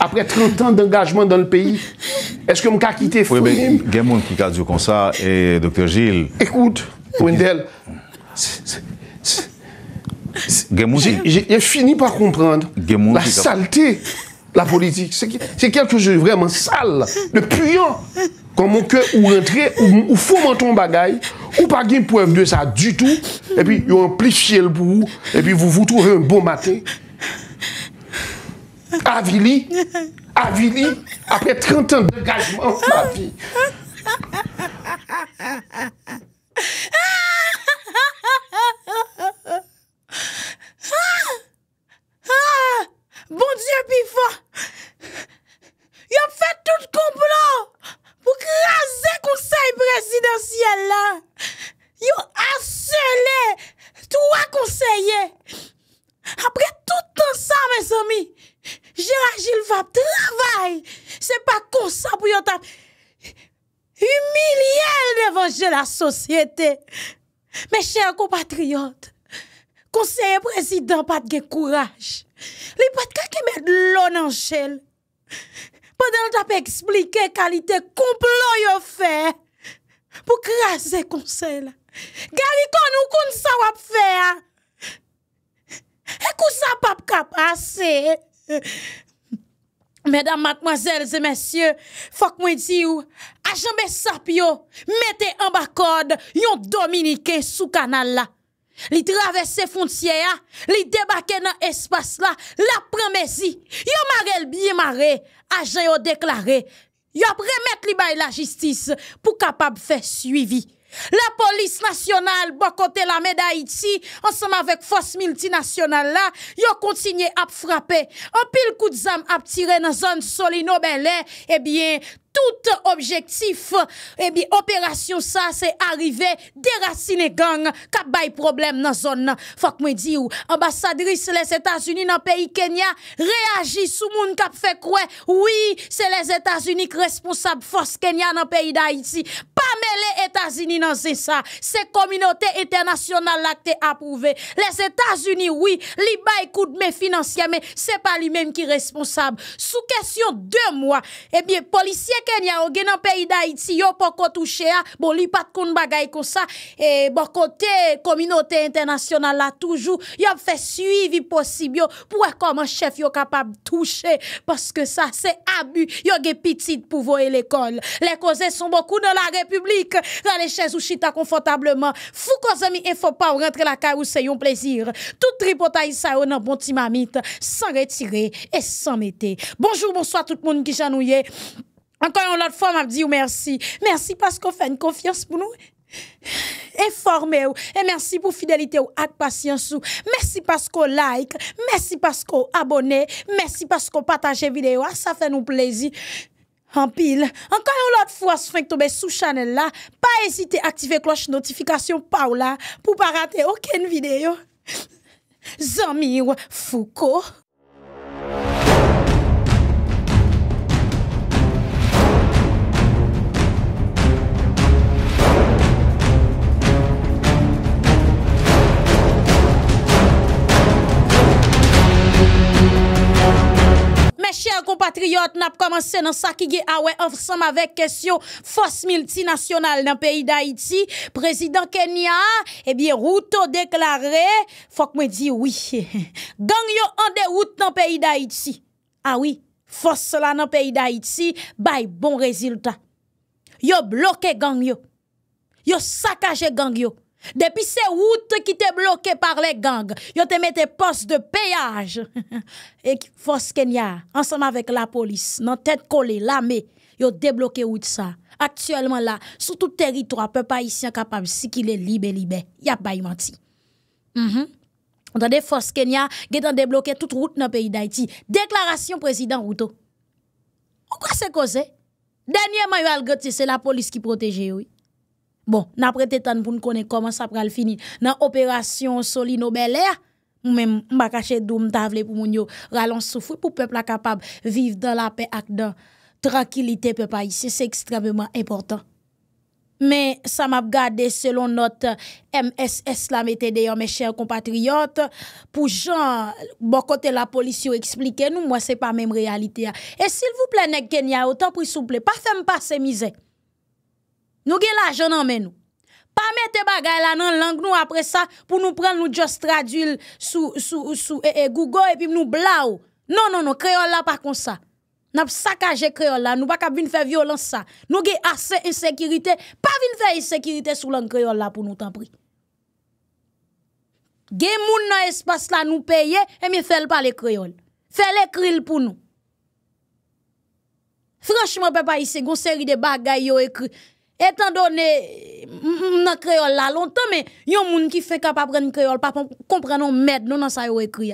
Après 30 ans d'engagement dans le pays, est-ce que cas quitté Oui, mais il y a qui a dit comme ça, et Dr Gilles... Écoute, Wendell, j'ai fini par comprendre la saleté la politik, se kèl fòjè vreman sal, de pyan, kon moun kè ou rentre, ou fòmanton bagay, ou pagin pou mdè sa du tout, e pi yon plif chèl pou ou, e pi vou voutoure un bon matè, avili, avili, apè 30 ans de gajman, moun mdè sa pou mdè sa, Bon diyo pifwa, yo fè tout komplon pou krasè konsey presidensyèl la. Yo aselè, tou a konseyè. Apre tout ansa, mè somi, jè la jilva travay. Se pa konsan pou yon ta umilyèl devanjè la sosyètè. Mè chèyè kompatriyot, konseyè presidens pat gè kouraj. Li pat kake mèd lon anjel Padèl tap eksplike kalite koumplo yo fè Pou krasè konsel Gari kon ou kon sa wap fè E kousa pap kap asè Mèdam matmazèl zè mèsyè Fok mwen di ou Ajan bè sap yo Mète an bakod yon dominike sou kanal la Li traverse frontière, ah. li débarque dans espace là, la promesse. Yo marel bien maré, agent yo déclaré. Yo remet li bay la justice pour capable faire suivi. La police nationale, bon côté la médaille ensemble avec force multinationale là, yo continue à frapper. En pile coup de zam à tirer dans zone Solino Belé, eh bien, tout objectif, eh bien, opération ça, c'est arrivé, déraciner gang, cap bay problème dans zone. Faut que je ou, ambassadrice les États-Unis dans le pays Kenya, réagit sous moun cap fait quoi? Oui, c'est les États-Unis responsables force Kenya dans le pays d'Haïti. Pas les États-Unis dans c'est ça. C'est communauté internationale qui qui approuvé. Les États-Unis, oui, li bay coup de mes mais c'est pas lui-même qui responsable. Sous question deux mois, eh bien, policier Kènyan ou gen nan peyi d'Haïti, yo pou kò touche a, bon li pat koun bagay kon sa, e bon kò te kominote internasyonal la toujou, yo pou fè suivi posib yo pou wè e kò man chèf yo kapab touche, paske sa se abu, yo ge pitit pou voye l'ekol. Lè ko zè son boku nan la republik, nan lè chèz ou chita konfotableman, fou ko zè mi enfo pa ou rentre la kè ou se yon plèzir. Tout tripotay sa ou nan bonti mamit, san retire et san mette. Bonjou, bonsoit tout moun ki jan ou ye. Ankon yon lot fò m ap di yon mersi. Mersi paskou fè yon konfians pou nou. Enforme yon. E mersi pou fidelite yon ak pasyansou. Mersi paskou like. Mersi paskou abone. Mersi paskou pataje videyo. A ah, sa fè nou plezi. Anpil. Ankon yon lot fò as fè yon tobe sou chanel la. Pa ezite aktive kloche notifikasyon pa ou la. Pou pa rate yon ken videyo. Zan mi yon foukou. chers compatriotes, nous avons commencé dans ça qui est ah ensemble avec question force multinationale dans le pays d'Haïti. Président Kenya, eh bien, Ruto déclaré, faut que me dit oui. Gang yo en déroute dans le pays d'Haïti. Ah oui, force là dans le pays d'Haïti, bye, bon résultat. Yo bloqué gang yo. Yo saccagé gang yo. Depuis ces routes qui étaient bloquées par les gangs, ils ont mis des postes de péage. Et Force Kenya, ensemble avec la police, dans tête collée, l'armée, ils ont débloqué ça. Actuellement là, sur tout territoire, peuple ici capable, si qu'il est libre, libre, il a pas menti. On mm-hmm. des forces Kenya qui ont débloqué toute route dans le pays d'Haïti. Déclaration président Ruto. Pourquoi c'est causé? Dernièrement, c'est la police qui protège, oui. Bon, nan prete tan pou nou konen koman sa pral finit. Nan operasyon soli nou belè, eh, mwen bakache dou mtavle pou moun yo, ralonsoufou pou pepla kapab viv dan la pe ak dan. Tranquilite pepa yisi, se ekstrememan importan. Men, sa map gade selon not MSS, la mette deyon me chèr compatriote, pou jan, bo kote la polisyon eksplike nou, mwen se pa mèm realite ya. E sil vou ple nek kenya, autant pou souple, pa fem pa se mizèk. Nou gen la ajonan men nou. Pa met te bagay la nan lang nou apre sa pou nou pren nou just traduil sou e, e, Google epi m nou bla ou. Non, non, non, kreol la pa kon sa. Nap sakaje kreol la. Nou baka bin fe violan sa. Nou gen ase insekirite. Pa bin fe insekirite sou lang kreol la pou nou tan prik. Gen moun nan espas la nou peye e mi fel pale kreol. Fel ekril pou nou. Franchman pe pa isen goun seri de bagay yo ekril Étant donné, nan créole là longtemps, mais yon gens qui fait capable prendre créole, pas comprendre merde, non, non, ça yon écrit.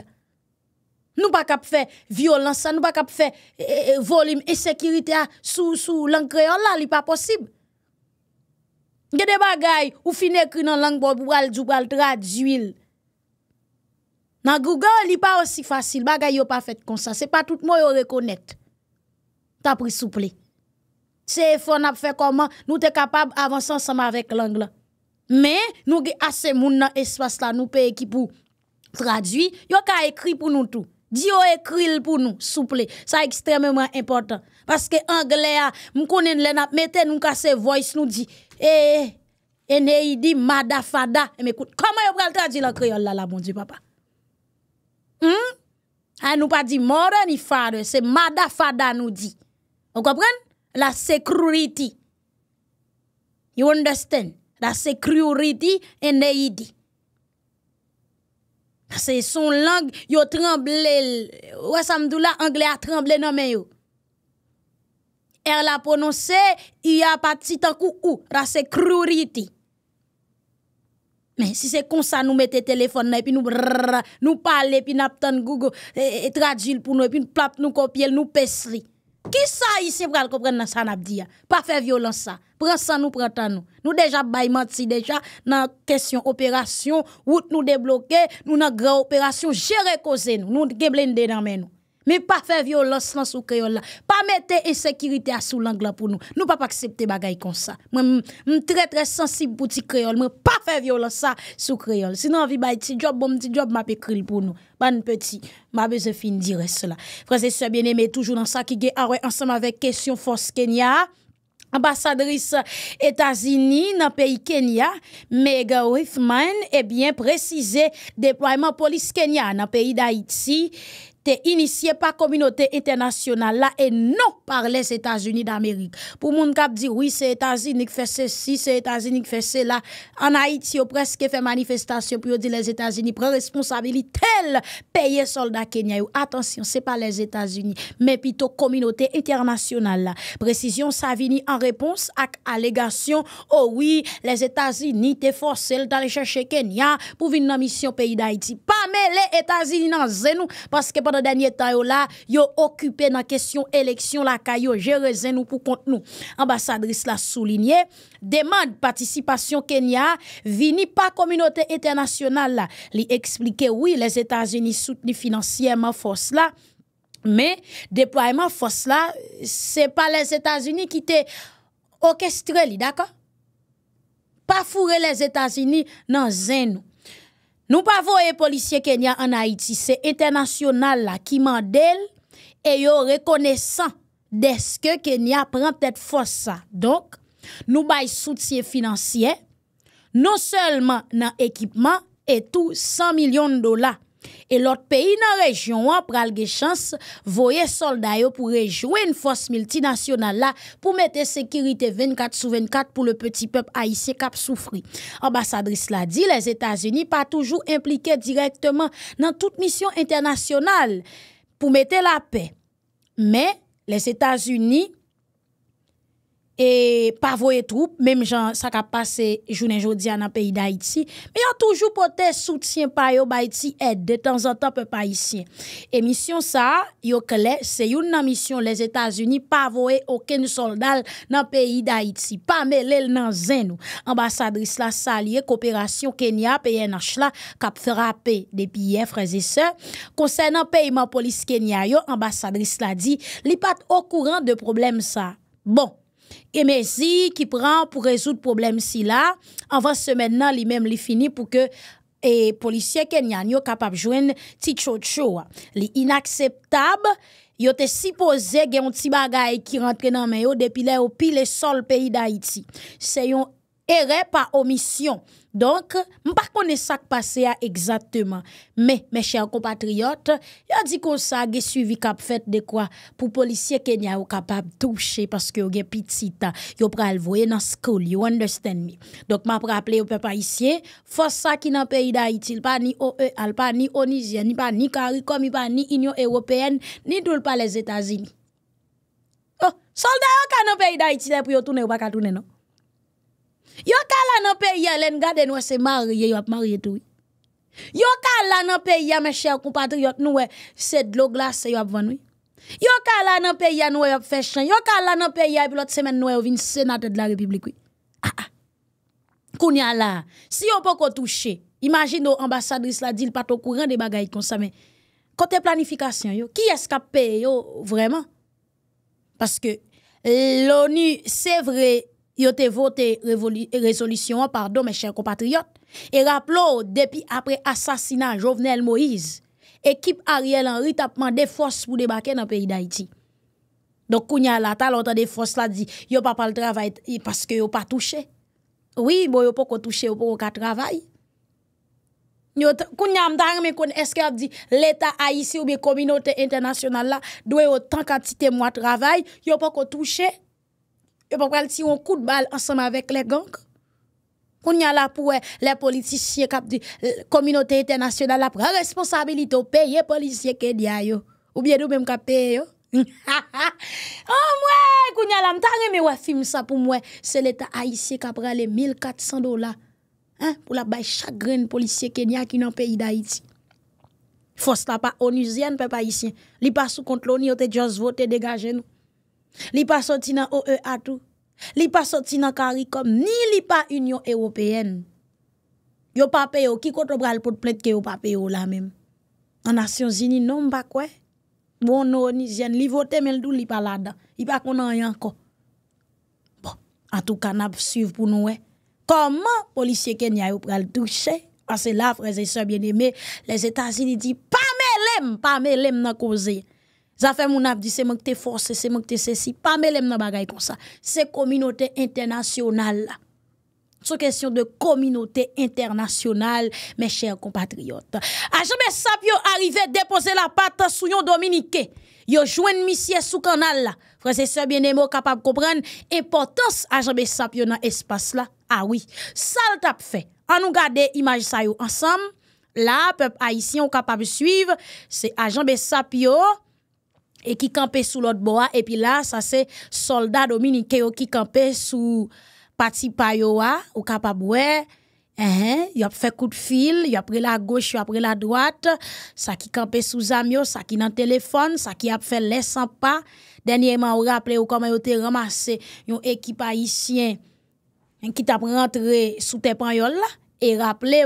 Nous pas cap faire violence, nous pas cap faire eh, eh, eh, volume sécurité ah, sous sous langue créole Ce n'est pas possible. Il y a des bagailles ou fin écrit dans langue pour du traduire. Dans Google, n'est pas aussi facile, Ce yo pas fait comme ça, n'est pas tout le monde qui Tu as pris souple. C'est pour a fait comment nous sommes capables d'avancer ensemble avec l'anglais. Mais nous avons assez de monde dans espace là, nous payons qui pour traduire, yo ka écrit pour nous tout. Dieu écrit pour nous, plaît. Ça extrêmement important. Parce que anglais, nous connaissons les nap nous dit « voice, nous dit, eh, Eneidi, dit Madafada. Eh, » Mais écoute, comment yo peut traduire la créole là, là, bon Dieu, papa? Il hmm? Ah, nous pas dit mort ni fada, c'est Madafada » nous dit. Vous comprenez? La sekru riti. You understand? La sekru riti ene yi di. Se son lang yo tremble, wè samdou la, anglè a tremble nan men yo. Er la prononse, yi apat si takou ou. La sekru riti. Men, si se konsa nou mette telefon nan, epi nou brrrr, nou pale, epi nap tan gougo, et tradjil pou nou, epi nou plap nou kopye, nou pesri. Qui ça ici pour comprendre dans ça n'a Pas faire violence ça. Prends ça nous prend nous. Nous déjà bail menti déjà dans question opération route nous débloquer, nous dans grande opération gérer cause nous. Nous geblende dans nous. Mais pas faire violence dans sous créole là. Pas mettre insécurité sous l'angle pour nous. Nous pas accepter choses comme ça. Moi très très sensible pour petit créole, moi pas faire violence ça sous créole. Sinon vie bay petit job bon petit job m'a pour nous. Ban petit, m'a besoin fin dire cela. Frères et sœurs bien-aimés, toujours dans ça qui est ah ensemble avec question force Kenya ambassadrice États-Unis dans le pays Kenya, Mega Riffman, eh bien, précisé déploiement police Kenya dans le pays d'Haïti te inisye pa kominote internasyonal la e non par les Etats-Unis d'Amerik. Pou moun kap di, oui, se Etats-Unis k fese si, se Etats-Unis k fese la. An Haïti yo preske fe manifestasyon pou yo di les Etats-Unis pre responsabili tel peye solda Kenya yo. Atensyon, se pa les Etats-Unis, men pito kominote internasyonal la. Prezisyon sa vini an repons ak alegasyon o oh oui, les Etats-Unis te forcelle ta lecheche Kenya pou vin nan misyon peyi d'Haïti. Pa me les Etats-Unis nan zenou, paske pa pendant dernier temps là, yo occupé dans question élection la caillou gérer nous pour compte nous. Ambassadrice l'a souligné, demande participation Kenya vini par communauté internationale là. Li expliquer oui, les États-Unis soutiennent financièrement force là. Mais déploiement force là, c'est pas les États-Unis qui t'ont orchestré, d'accord Pas fourrer les États-Unis dans nous Nou pa voye polisye Kenya an Haiti se internasyonal la ki mandel e yo rekonesan deske Kenya pren tet fosa. Donk nou bay soutye finansye nou selman nan ekipman e tou 100 milyon dola. Et l'autre pays dans région, région, chance, la chance, de soldats pour une une force multinationale pour mettre mettre sécurité 24 sur 24 pour le petit peuple haïtien qui a souffrir. Ambassadrice la dit, les états unis pas toujours impliqués directement dans toute mission internationale pour mettre la paix. Mais les états unis E pavoye troupe, mem jan sa kap pase jounen jodia nan peyi da iti, me yon toujou pote soutyen pa yo ba iti et de tan zantan pe pa iti. E misyon sa, yo kele, se yon nan misyon les Etats-Unis pavoye oken soldal nan peyi da iti. Pa me lèl nan zen nou. Ambasadris la salye, koopirasyon Kenya, peyen achla kap ferape de piye freze se. Konse nan peyman polis Kenya yo, ambasadris la di, li pat okouran de problem sa. Bon, Emezi ki pran pou rezout problem si la, anva semen nan li mem li fini pou ke e, policye kenyanyo kapap jwen ti tcho tcho. Li inakseptab, yo te sipoze gen yon ti bagay ki rentre nan meyo depi le opi le sol peyi da iti. Seyon inakseptab. Ere pa omisyon. Donk, mpa kone sak pase ya egzateman. Me, me chè an kompatriyot, yo di kon sa ge suivi kap fet de kwa pou polisye Kenya yo kapap touche paske yo ge pitita. Yo pral vwe nan skoul, you understand me. Donk, mpa pral aple yo pe pa isye, fosa ki nan peyi da iti, li pa ni OE, al pa ni Onizye, ni pa ni Karikom, ni pa ni Union Européenne, ni doul pa les Etats-Unis. Oh, solde an ka nan peyi da iti pou yo toune ou baka toune, non? Yo ka la nan ya, len gade e se marié yo ap marié tout. Yo ka la nan pays ya, mes chers compatriotes, de l'eau glace yo ap Yo ka la nan pays ya, nou e ap Yo ka nan ya, e de la République Ah, ah. la, si yo poko touche, imagine nou ambasadris la au courant des bagages de bagay comme sa, kote planification yo, paye yo, vraiment Parce que l'ONU, c'est vrai, Yo te vote resolusyon an, pardon mè chèrkou patriyot. E rap lò, depi apre asasina Jovenel Moïse, ekip a riel an ritapman defos pou debake nan peyi da iti. Dok kounya la, talon ta defos la di, yo pa pal travay, paske yo pa touche. Oui, bo yo pa kou touche, yo pa kou ka travay. Kounya mta an, mè kon eske ap di, l'eta a isi ou bi kominote internasyonal la, dwe yo tan kantite mwa travay, yo pa kou touche. E pa pral ti yon kou d'bal ansem avèk lè genk. Koun nye la pou wè lè politisye kap di, kominote etè nasyonal la pou wè responsabilite ou peye politisye kenya yo. Ou biedou mèm ka peye yo. Ou mwè koun nye la mta remè wè film sa pou mwè. Se l'Etat haïsye kap pralè 1.400 dola. Pou la bay chagren politisye kenya ki nan peyi da ah, iti. Fos la pa onizyen pe pa haïsyen. Li pas sou kontloni yo te djoz vote degajen nou. Li pa soti nan OE atou Li pa soti nan Karikom Ni li pa Union Européenne Yo pa peyo, ki koto bral pot plet ke yo non, pa peyo la men Anasyon zini nan mba kwe Mbono ni zyen, li vote men ldou li pa lada Li pa konan yanko Bon, atou kanap suv pou nou we Koman polisye ken ya yo bral touche Ase la freze se biene me Le zeta zini di, pa me lem, pa me lem nan kozeye Ça fait mon abdi, c'est moi qui te force, c'est moi qui te ceci. Pas même dans bagay comme ça. C'est communauté internationale. C'est question de communauté internationale, mes chers compatriotes. Agent Bessapio ça arrivé déposer la patte sous yon Dominique. Yo jouen misye sous canal français Frère, c'est sœur bien aimé, capable comprendre importance d'Agent Bessapio dans espace là. Ah oui. Ça le tap fait. En nous garder image ça yo ensemble. Là, peuple haïtien capable suivre. C'est agent Bessapio. Sapio et qui campait sous l'autre bois et puis là ça c'est soldat dominicain qui campait sous parti payoa ou capable uh-huh. il a fait coup de fil, il a pris la gauche, il a pris la droite, ça qui campait sous Amio, ça qui dans téléphone, ça qui a fait les 100 pas. Dernièrement, on rappelé comment il était ramassé une équipe haïtienne qui t'a rentré sous tes panyol là et rappelé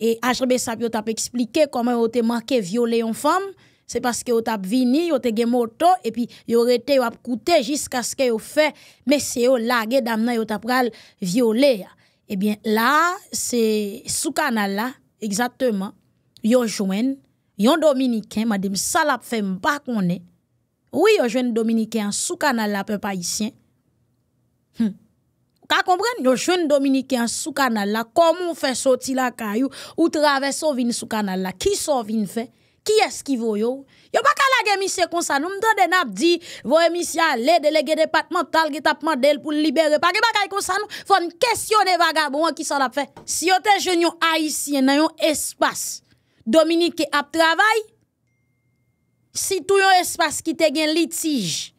et HB Sapio t'a expliqué comment il était marqué violer une femme c'est parce que vous avez vini, vous avez moto, et puis vous avez été coûté jusqu'à ce que vous fait, mais c'est vous lagué ont vous avez violé. Eh bien, là, c'est sous canal là, exactement, vous joignez, yon Dominicain, madame Salap fait qu'on est. Oui, yo joignez Dominicain sous canal là, peuple haïtien. Hum. Vous hmm. comprenez, Dominicain sous canal comment on fait sortir la caillou, ou traverse ou vin sous canal qui sont vin fait? Ki eski vo yo? Yo baka la gen misye konsa nou? Mta den ap di, vo gen misye ale, delege departemental, ge tap mandel pou libere. Pake baka yon konsa nou? Fon kestyon evaga, bon wakis an ap fe. Si yo te jen yon aisyen nan yon espas, Dominique ap travay, si tou yon espas ki te gen litij,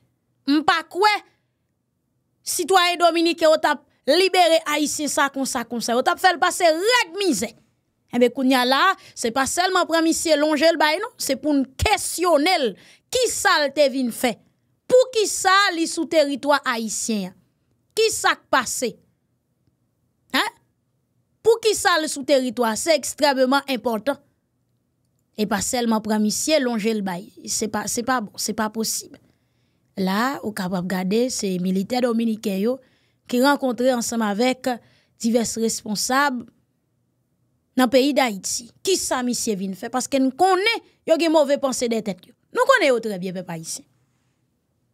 mpa kwe, si tou aye Dominique, yo tap libere aisyen sa konsa konsa, yo tap fel pase redmizek. Eh bien, Kounia, là, c'est pas seulement pour monsieur longer le bail, non, c'est pour une questionnelle. qui ça le fait. Pour qui ça li sous territoire haïtien? Qui ça passé? Hein? Pour qui ça le sous territoire, c'est extrêmement important. Et pas seulement pour monsieur longer le bail, c'est pas pas bon, c'est pas possible. Là, au capable garder ces militaires dominicains qui rencontre ensemble avec divers responsables dans le pays d'Haïti, qui ça monsieur vient faire parce que nous connaissons yo gen mauvais pensée des têtes. Nous connaissons très bien ici.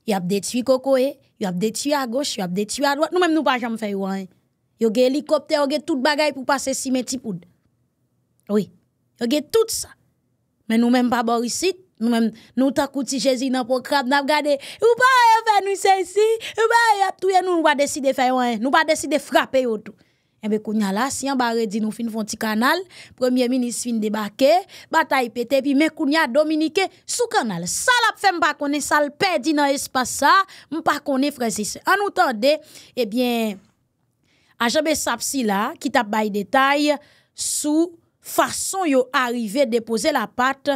Il Y a des cocoé, il y a des tuyaux à gauche, il y a des tuyaux à droite. Nous même nous pas jamais faire a des hélicoptères, il y a tout bagaille pour passer cimetière poudres. Oui. y a tout ça. Mais nous même pas ici. nous même nous tant couti Jésus dans programme, n'a regardé, ou pas faire nous ceci, ou pas y a tout nous pas décider faire rien, nous pas décider frapper tout. Et eh ben, kounya la, si on barre di nou fin fon ti premier ministre fin débarqué, bataille pété, puis mais Dominique sous canal. Ça la fait m'pa ça le dans espace ça, m'pa koné En entendant, eh bien, à ben Sapsi la, qui t'a détail sous façon yo arrivé déposer la patte.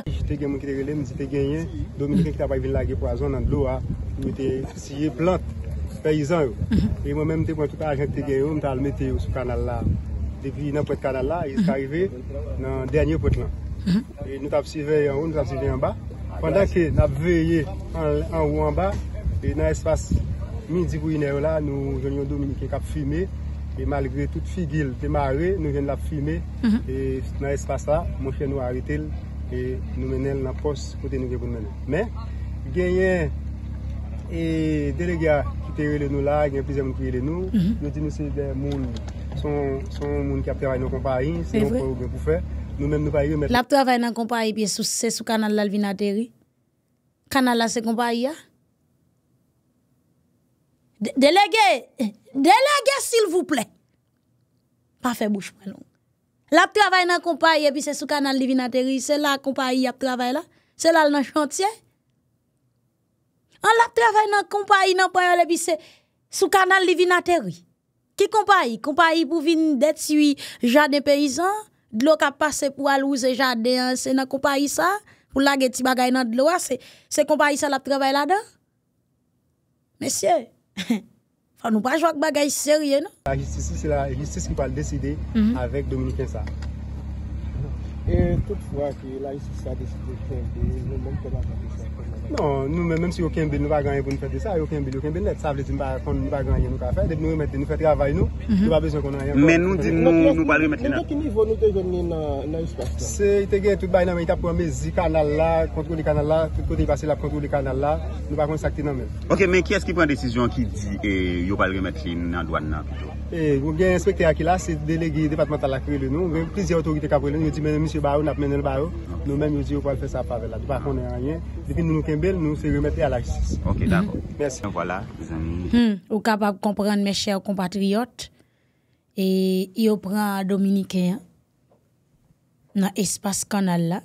Parizan ou. Mhm. E mwen mèm te mwen tout ajen te gen yo mwen talmete yo sou kanal la. Depi nan pou et kanal la, e skarive nan denye pou et lan. E nou tap si veye an ou, nou tap si veye an ba. Pendan ke nap veye an ou an ba, e nan espas midi bou iner la, nou jenyon Dominik yon kap fime. E malgre tout figil te mare, nou jen la fime. E nan espas la, mwen chen nou harite el. E nou menel nan pos kote nou jen bon menel. Men, genyen... E delege a, ki te rile nou la, gen plizè moun ki rile nou, mhm. nou di nou se moun, son moun ki ap teray nan kompayi, se non pou pou fè, nou men nou pa rile. La ap teray nan kompayi, pi se sou kanal lal vina teri. Kanal la se kompayi ya. Delege, delege sil vou plè. Pa fè bouch mwen long. La ap teray nan kompayi, pi se sou kanal lal vina teri, se la kompayi ap teray la, se lal nan chantye. Se lal nan chantye. On l'a travaillé dans la compagnie, dans le bise, sous canal Livinateri. Qui compagnie Compagnie pour venir d'être jardin paysan, de l'eau qui a pour allouer jardin, c'est dans compagnie ça, pour la gueule de l'eau, c'est c'est compagnie ça l'a travaillé là-dedans. Monsieur, faut nous pas jouer avec bagaille sérieux, non La justice, c'est la justice qui va le décider mhm. avec Dominique ça. Et toutefois, que là ici ça décidé de faire des moments comme ça. Non, nou men mèm si yo ken bil, nou pa ganyan pou nou fète sa, yo ken bil, yo ken bil net, savleti nou pa ganyan nou ka fè, deb nou remète, nou fète ravay nou, nou pa bezyon konan yan. Men nou di nou, nou pa remète nan? Mèm fèk ki nivou nou te yonnen nan yuswa? Se yote gen, tout bay nan men itap kwa mè, zi kanal la, kontroli kanal la, tout kote yi pase la, kontroli kanal la, nou pa kon sakte nan men. Ok, men ki eski pren desisyon ki di, e, yo pa remète nan, doan nan? E, yon gen inspektè aki la, se delegi departemental akri le nou, plizi otorite kapwe le, yon ti Rimbel, nous, c'est remettre à l'accès. Ok, d'accord. Mhm. Merci. Voilà, les amis. Vous hmm, Ou capable de comprendre, mes chers compatriotes, et il prend Dominicain dans l'espace canal là.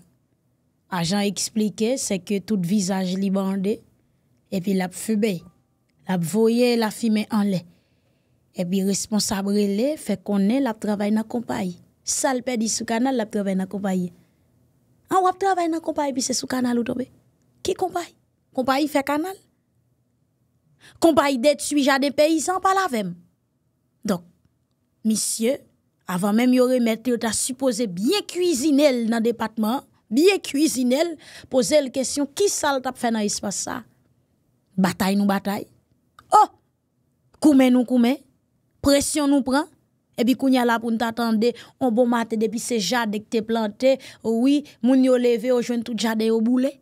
Agent expliqué, c'est que tout visage li et puis la fubé, la voyé, la fumée en l'air. Et puis responsable relé fait qu'on est la travail dans compagnie. Sale perdit sous canal, la travail dans compagnie. On travaille dans ah, compagnie, puis c'est sous canal ou tomber. Qui compagne? Compagne fait canal. Compagne détruit jardin paysan par la même. Donc, monsieur, avant même de remettre, tu as supposé bien cuisiner dans le département, bien cuisiner, poser la question qui sale t'a fait dans l'espace ça Bataille nous bataille. Oh Coumé nous pression nous prend. Et puis, qu'il y a là pour nous attendre, on bon matin depuis c'est jardin que tu planté, oui, moun yo levé, on joint tout jardin au boulet.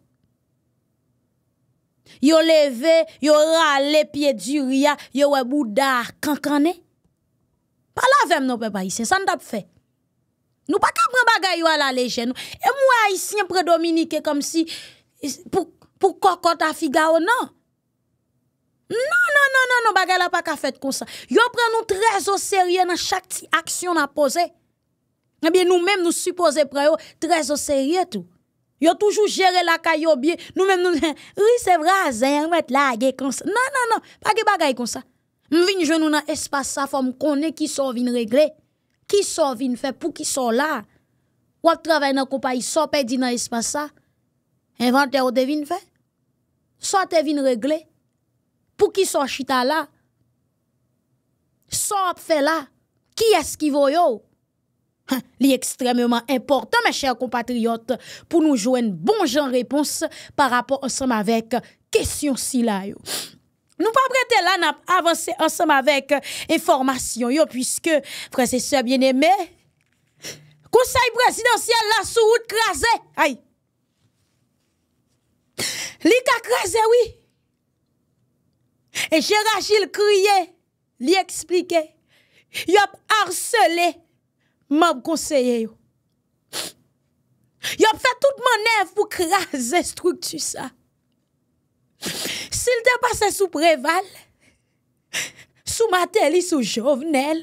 Yon leve, yon rale piye di ria, yon wè bouda, kankanè? Palavem nou pe pa isen, san tap fè? Nou pa kè pre bagay yon ala lejen nou? E mwè isen pre Dominike kom si pou kokot afiga ou nan? Non, non, non, non, non, bagay la pa kè fèt kon sa. Yon pre nou trez o serye nan chak ti aksyon na pose. Ebyen nou mèm nou suppose pre yo trez o serye tou. Yo toujou jere la kayo biye. Nou men nou nan, risev razen, mwet la, gey konsa. Nan nan nan, pa ge bagay konsa. M vin jenou nan espasa, fwa m konen ki son vin regle. Ki son vin fe pou ki son la. Wap travay nan kopay, son pedi nan espasa. Invante ou de vin fe. Son te vin regle. Pou ki son chita la. Son ap fe la. Ki eski voyo yo? Hein, li extrêmement important, mes chers compatriotes, pour nous joindre bon genre réponse par rapport ensemble avec question si yo. Nous pas avancer là, ensemble avec euh, information puisque, frères et sœurs bien-aimés, conseil présidentiel là sous route crasé. Aïe. Li ka crasé, oui. Et Gérard Gilles criait, li expliquait, yop harcelé Mab konseye yo. Yop fè tout man ev pou krasè struktu sa. Sil te pase sou preval, sou matelis ou jovenel,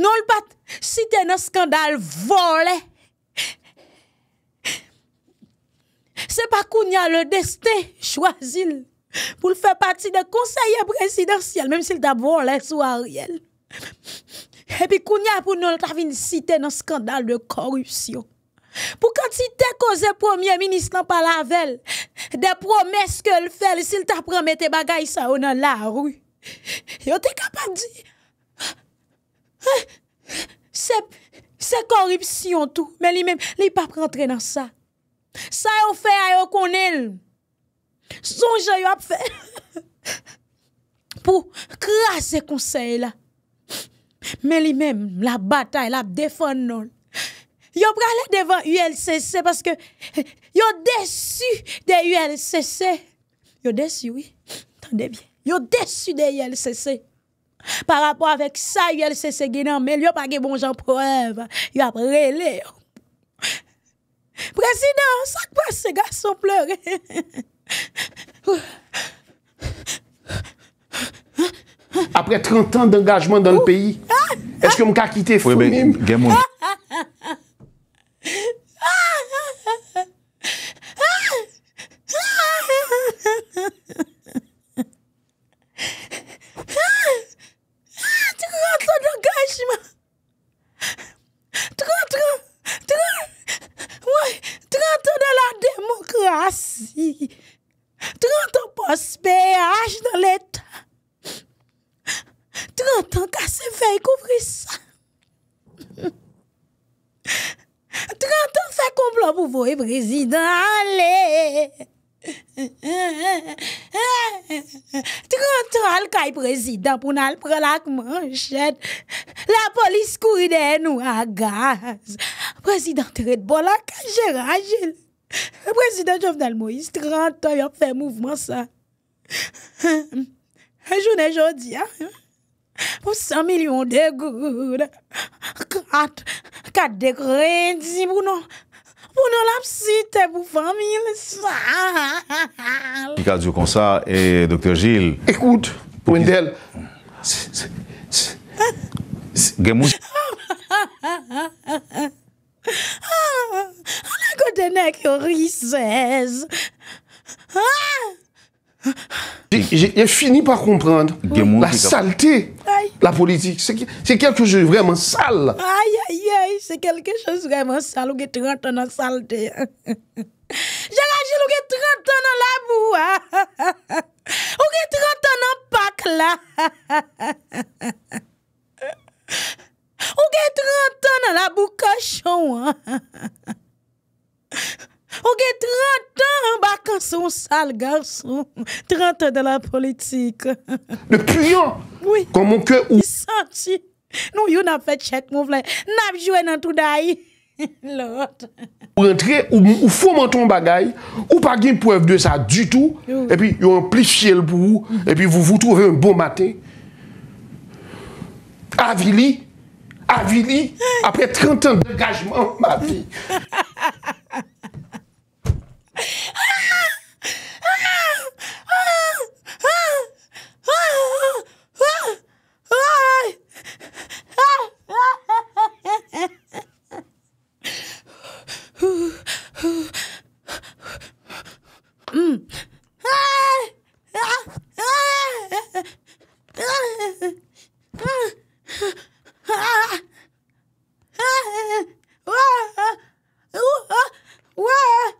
non l pat si te nan skandal volè. Se pa koun ya le destè chwazil pou l fè pati de konseye presidensiyel, menm sil ta volè sou a riel. Et puis, Kounia, pour nous, ta vin cité dans scandale de corruption. Pour quand quantité causé, premier ministre par la velle, des promesses que le fait, s'il t'a promis tes bagages, ça dans la rue. Yo t'es capable de dire. C'est, corruption tout, mais lui-même, n'est pas rentrer dans ça. Ça a fait à yon Son jeu, il a fait. Pour ce conseil là. Mè li mèm, la batay, la defon non. Yo pralè devan ULCC, paske yo desu de ULCC. Yo desu, oui. Tande bien. Yo desu de ULCC. Par rapport avèk sa ULCC genan, mèl yo pake bon jan prouèv. Yo ap relè. Prezident, sakwa se gase sou pleure. Ouf. apre 30 an d'engajman dan l'peyi, eske m ka kite founim? 30 an d'engajman, 30 an, 30 an, 30 an de la demokrasi, 30 an pospeyaj nan l'etat, 30 an ka se fè y kouvri sa. 30 an sa komplon pou vou y prezident. 30 an l ka y prezident pou nan l pralak manchèd. La polis kou y den nou a gaz. Prezident tè red bolan ka jè raje. Prezident Jovnel Moïse, 30 an yon fè mouvman sa. Jounè joudi, an. Pou 100 milyon de goud, 4 de kredi pou nou lapsite pou famil sa. Ikadou Konsa et Dr. Gilles. Ekout, Pouindel. Gè mouj. An akote nek yo risez. J'ai fini par comprendre la saleté, la politique. C'est quelque chose vraiment sale. Aïe, aïe, aïe, c'est quelque chose vraiment sale. est 30 ans de saleté. J'ai ou que 30 ans dans la boue. Hein. Ou est 30 ans dans Pâques là. Ou est 30 ans dans la boue cochon. Hein. Ou gen 30 an an bakansan ou sal garsou, 30 an de la politik. Ne puyan, kon moun kè ou... Sansi, nou yon ap fè tchèk moun vle, nap jwè nan tout da yi, lòt. Ou rentre, ou fomantan bagay, ou pa gen pou fdè sa du tout, epi yon amplifye l pou ou, epi vou voutoure un bon matè. Avili, avili, apè 30 an de gajman ma vi. Ha ha ha! Where?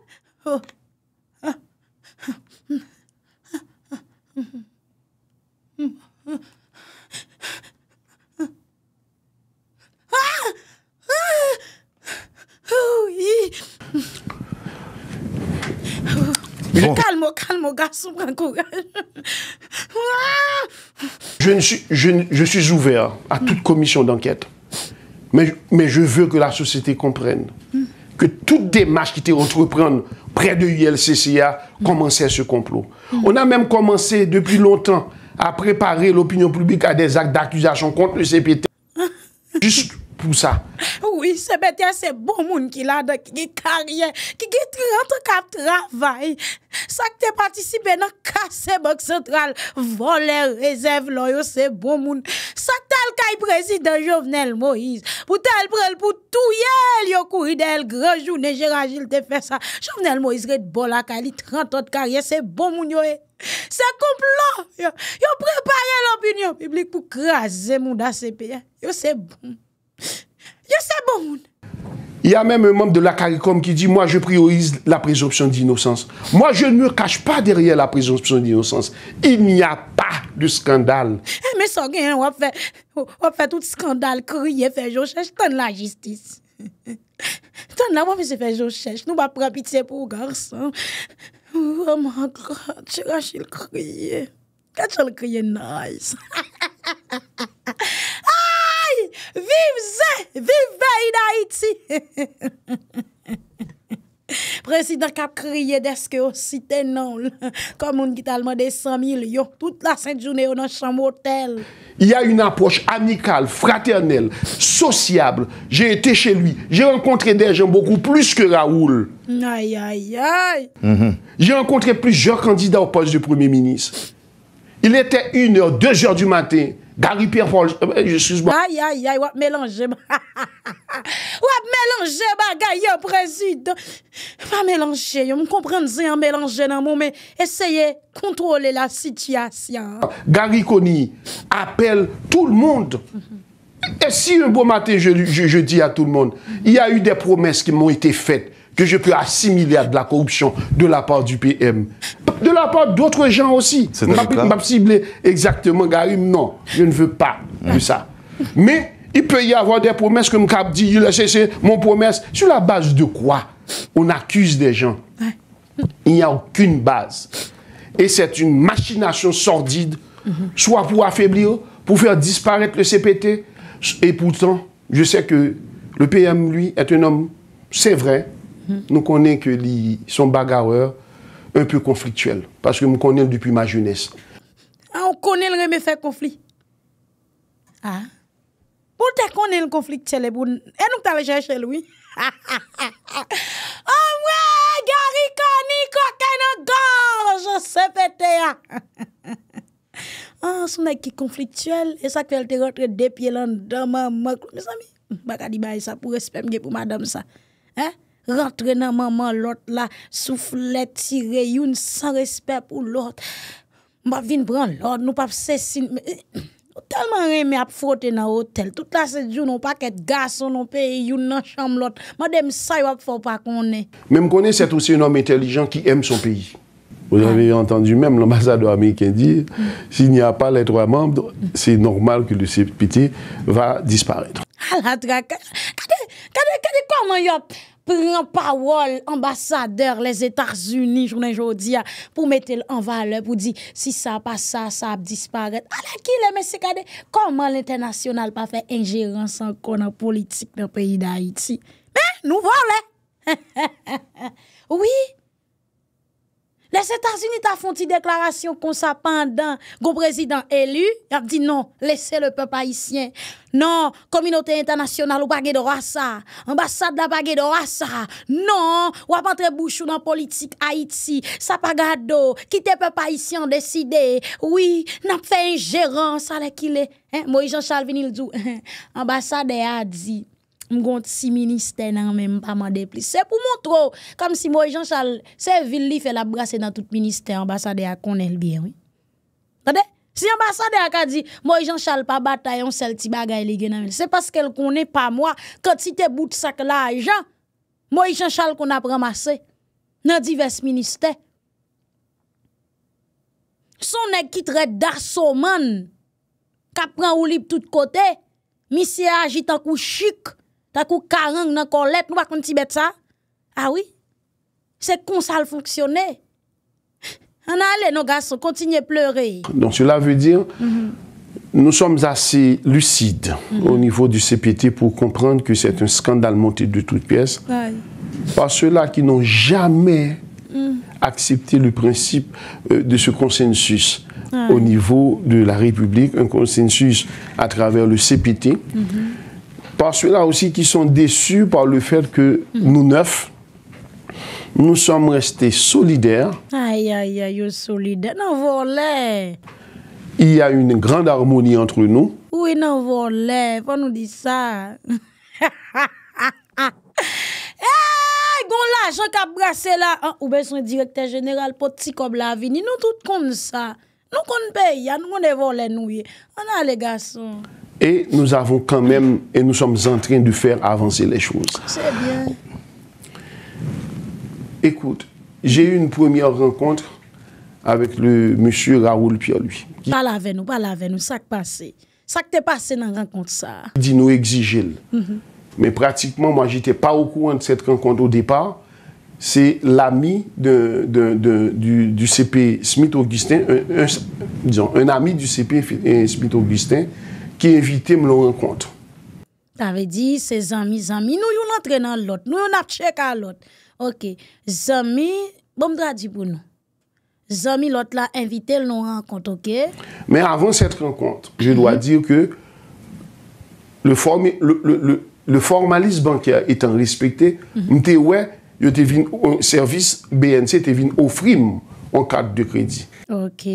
Calme, calme, garçon, prends courage. je, ne suis, je, suis ouvert à toute commission d'enquête. Mais, mais je veux que la société comprenne que toute démarche qui t'est entreprendre près de ULCCA, commençait ce complot. On a même commencé depuis longtemps à préparer l'opinion publique à des actes d'accusation contre le CPT. pou sa. Oui, se bete, se bon moun ki la de ki ki kariye, ki ki 30 kap travay, sak te patisipe nan kase bok sentral, voler rezèv lò, yo se bon moun. Sak tel kaj prezid de Jovenel Moïse, pou tel prel pou touyèl yo kou ridèl grejou nejera jil te fè sa. Jovenel Moïse ret bol akali, 30 ot kariye, se bon moun yo e. Eh. Se komplon yo, yo preparè l'opinion publik pou krasè moun da se piye, eh. yo se bon. Il y a même un membre de la CARICOM qui dit Moi, je priorise la présomption d'innocence. Moi, je ne me cache pas derrière la présomption d'innocence. Il n'y a pas de scandale. Eh, mais ça, on va faire, on fait tout scandale, crier, faire je cherche, tant la justice. Tant la, moi je fais je cherche. Nous, on va prendre pitié pour garçon. Oh mon god, tu vas le crier. Quand tu le crier, nice. Vive Vive pays d'Haïti! Président non que que yo non? Comme on qui t'a des 100 millions toute la sainte journée, dans le champ hôtel. Il y a une approche amicale, fraternelle, sociable J'ai été chez lui, j'ai rencontré des gens beaucoup plus que Raoul Aïe aïe mhm. J'ai rencontré plusieurs candidats au poste de premier ministre Il était une heure, 2 heures du matin Gary Pierre Paul, excuse-moi. Eh, aïe, aïe, aïe, wap mélanger. wap mélanger bagay yo, président. Pas mélanger, yo, m'comprendre en mélange, nan mon, mais essayez contrôler la situation. Gary Kony appelle tout le monde. Et si un beau matin, je, je, dis à tout le monde, il y a eu des promesses qui m'ont été faites que je peux assimiler à de la corruption de la part du PM, de la part d'autres gens aussi. M'a cibler exactement Garim, non, je ne veux pas de ça. Mais il peut y avoir des promesses comme Cap dit, mon promesse. Sur la base de quoi on accuse des gens Il n'y a aucune base. Et c'est une machination sordide, soit pour affaiblir, pour faire disparaître le CPT. Et pourtant, je sais que le PM, lui, est un homme, c'est vrai, Nou konen ke li son bagareur un pyo konfliktuel. Paske m konen depi ma jounes. An ah, konen reme fe konflik? Ha? Ah. Pote konen konfliktuel e bon? E nou ta rejen chel ou? Ha ha ha ha! An mwen gari koni kokay nan gwa! Je sepe te ya! Ha ha ha ha! An sou nè ki konfliktuel e sa kwen te rote depi lan dan man maklou. Mwen sa mi? Mwen sa pou respem gen pou madame sa. Ha? rentrer dans maman l'autre là souffler tirer une sans respect pour l'autre m'a vinn prendre l'autre nous pas cesser tellement aimé à frotter dans hôtel toute la c'est jour non paquet garçon non pays une dans chambre l'autre madame ça il faut pas qu'on est même connaît c'est aussi un homme intelligent qui aime son pays vous avez entendu même l'ambassadeur américain dire, mm. s'il n'y a pas les trois membres, c'est normal que le CPT va disparaître. Ah la Regardez comment il Pren pa wol ambasadeur les Etats-Unis jounen jodi ya pou mette l an vale pou di si sa pa sa sa ap disparet. A la ki le mè se kade? Koman l internasyonal pa fe ingeransan konan politik nan peyi da Haiti? Ben, nou vo le! Oui! Les Etats-Unis ta fonti deklarasyon kon sa pandan. Gon prezident elu, ap di non, lese le pepe Haitien. Non, Komunote Internasyonal ou bagay de Rasa. Ambassade la bagay de Rasa. Non, wap antre bouchou nan politik Haiti. Sa pagado, kite pepe Haitien deside. Oui, nam fe en geran sa le kile. Moe Jean-Charles Vinilzou, ambassade a di... mgon ti si minister nan men pa man de plis. Se pou moun tro, kam si moun jan chal, se vil li fe la brase nan tout minister, ambasade a konel gen, oui. Tade, si ambasade a ka di, moun jan chal pa batayon sel ti bagay li gen nan men, se paske l konen pa mwa, kat si te bout sak la a jan, moun jan chal kon ap ramase, nan divers minister. Son ne kitre darso man, ka pran ou li ptout kote, misi aji tak ou chik, nous ça. Ah oui. C'est comme ça le On allait, nos garçons continuer pleurer. Donc cela veut dire mhm. nous sommes assez lucides mhm. au niveau du CPT pour comprendre que c'est un scandale monté de toutes pièces. Par ceux-là qui n'ont jamais mhm. accepté le principe euh, de ce consensus au niveau de la République, un consensus à travers le CPT. Parce ceux-là aussi qui sont déçus par le fait que nous neuf, nous sommes restés solidaires. Aïe, aïe, aïe, solidaires. Non, volé. Il y a une grande harmonie entre nous. Oui, non, voler Pas nous dire ça. Hey, eh, gon l'argent qu'a brasser là, hein, ou bien son directeur général pour petit comme la vie, nous tout comme ça. Nous qu'on paye, hein, nous sommes est volé nous. On a les garçons. Et nous avons quand même, et nous sommes en train de faire avancer les choses. C'est bien. Écoute, j'ai eu une première rencontre avec le monsieur Raoul Pierre-Louis. Parle avec nous, parle avec nous, ça qui passé. Ça qui passé dans la rencontre, ça. Il nous exiger. Mm-hmm. Mais pratiquement, moi, j'étais pas au courant de cette rencontre au départ. C'est l'ami de, du, CP Smith-Augustin, disons, un ami du CP euh, Smith-Augustin, ki evite m lò renkont. Tave di, se zami, zami, nou yon antre nan lot, nou yon ap che ka lot. Ok, zami, bom dradi pou nou. Zami lot la evite lò renkont, ok? Men avon set renkont, je lwa dir ke, le formalis bankia etan respekte, mhm. m te wè, yo te vin, servis BNC te vin ofri m, an kad de kredi. Ok,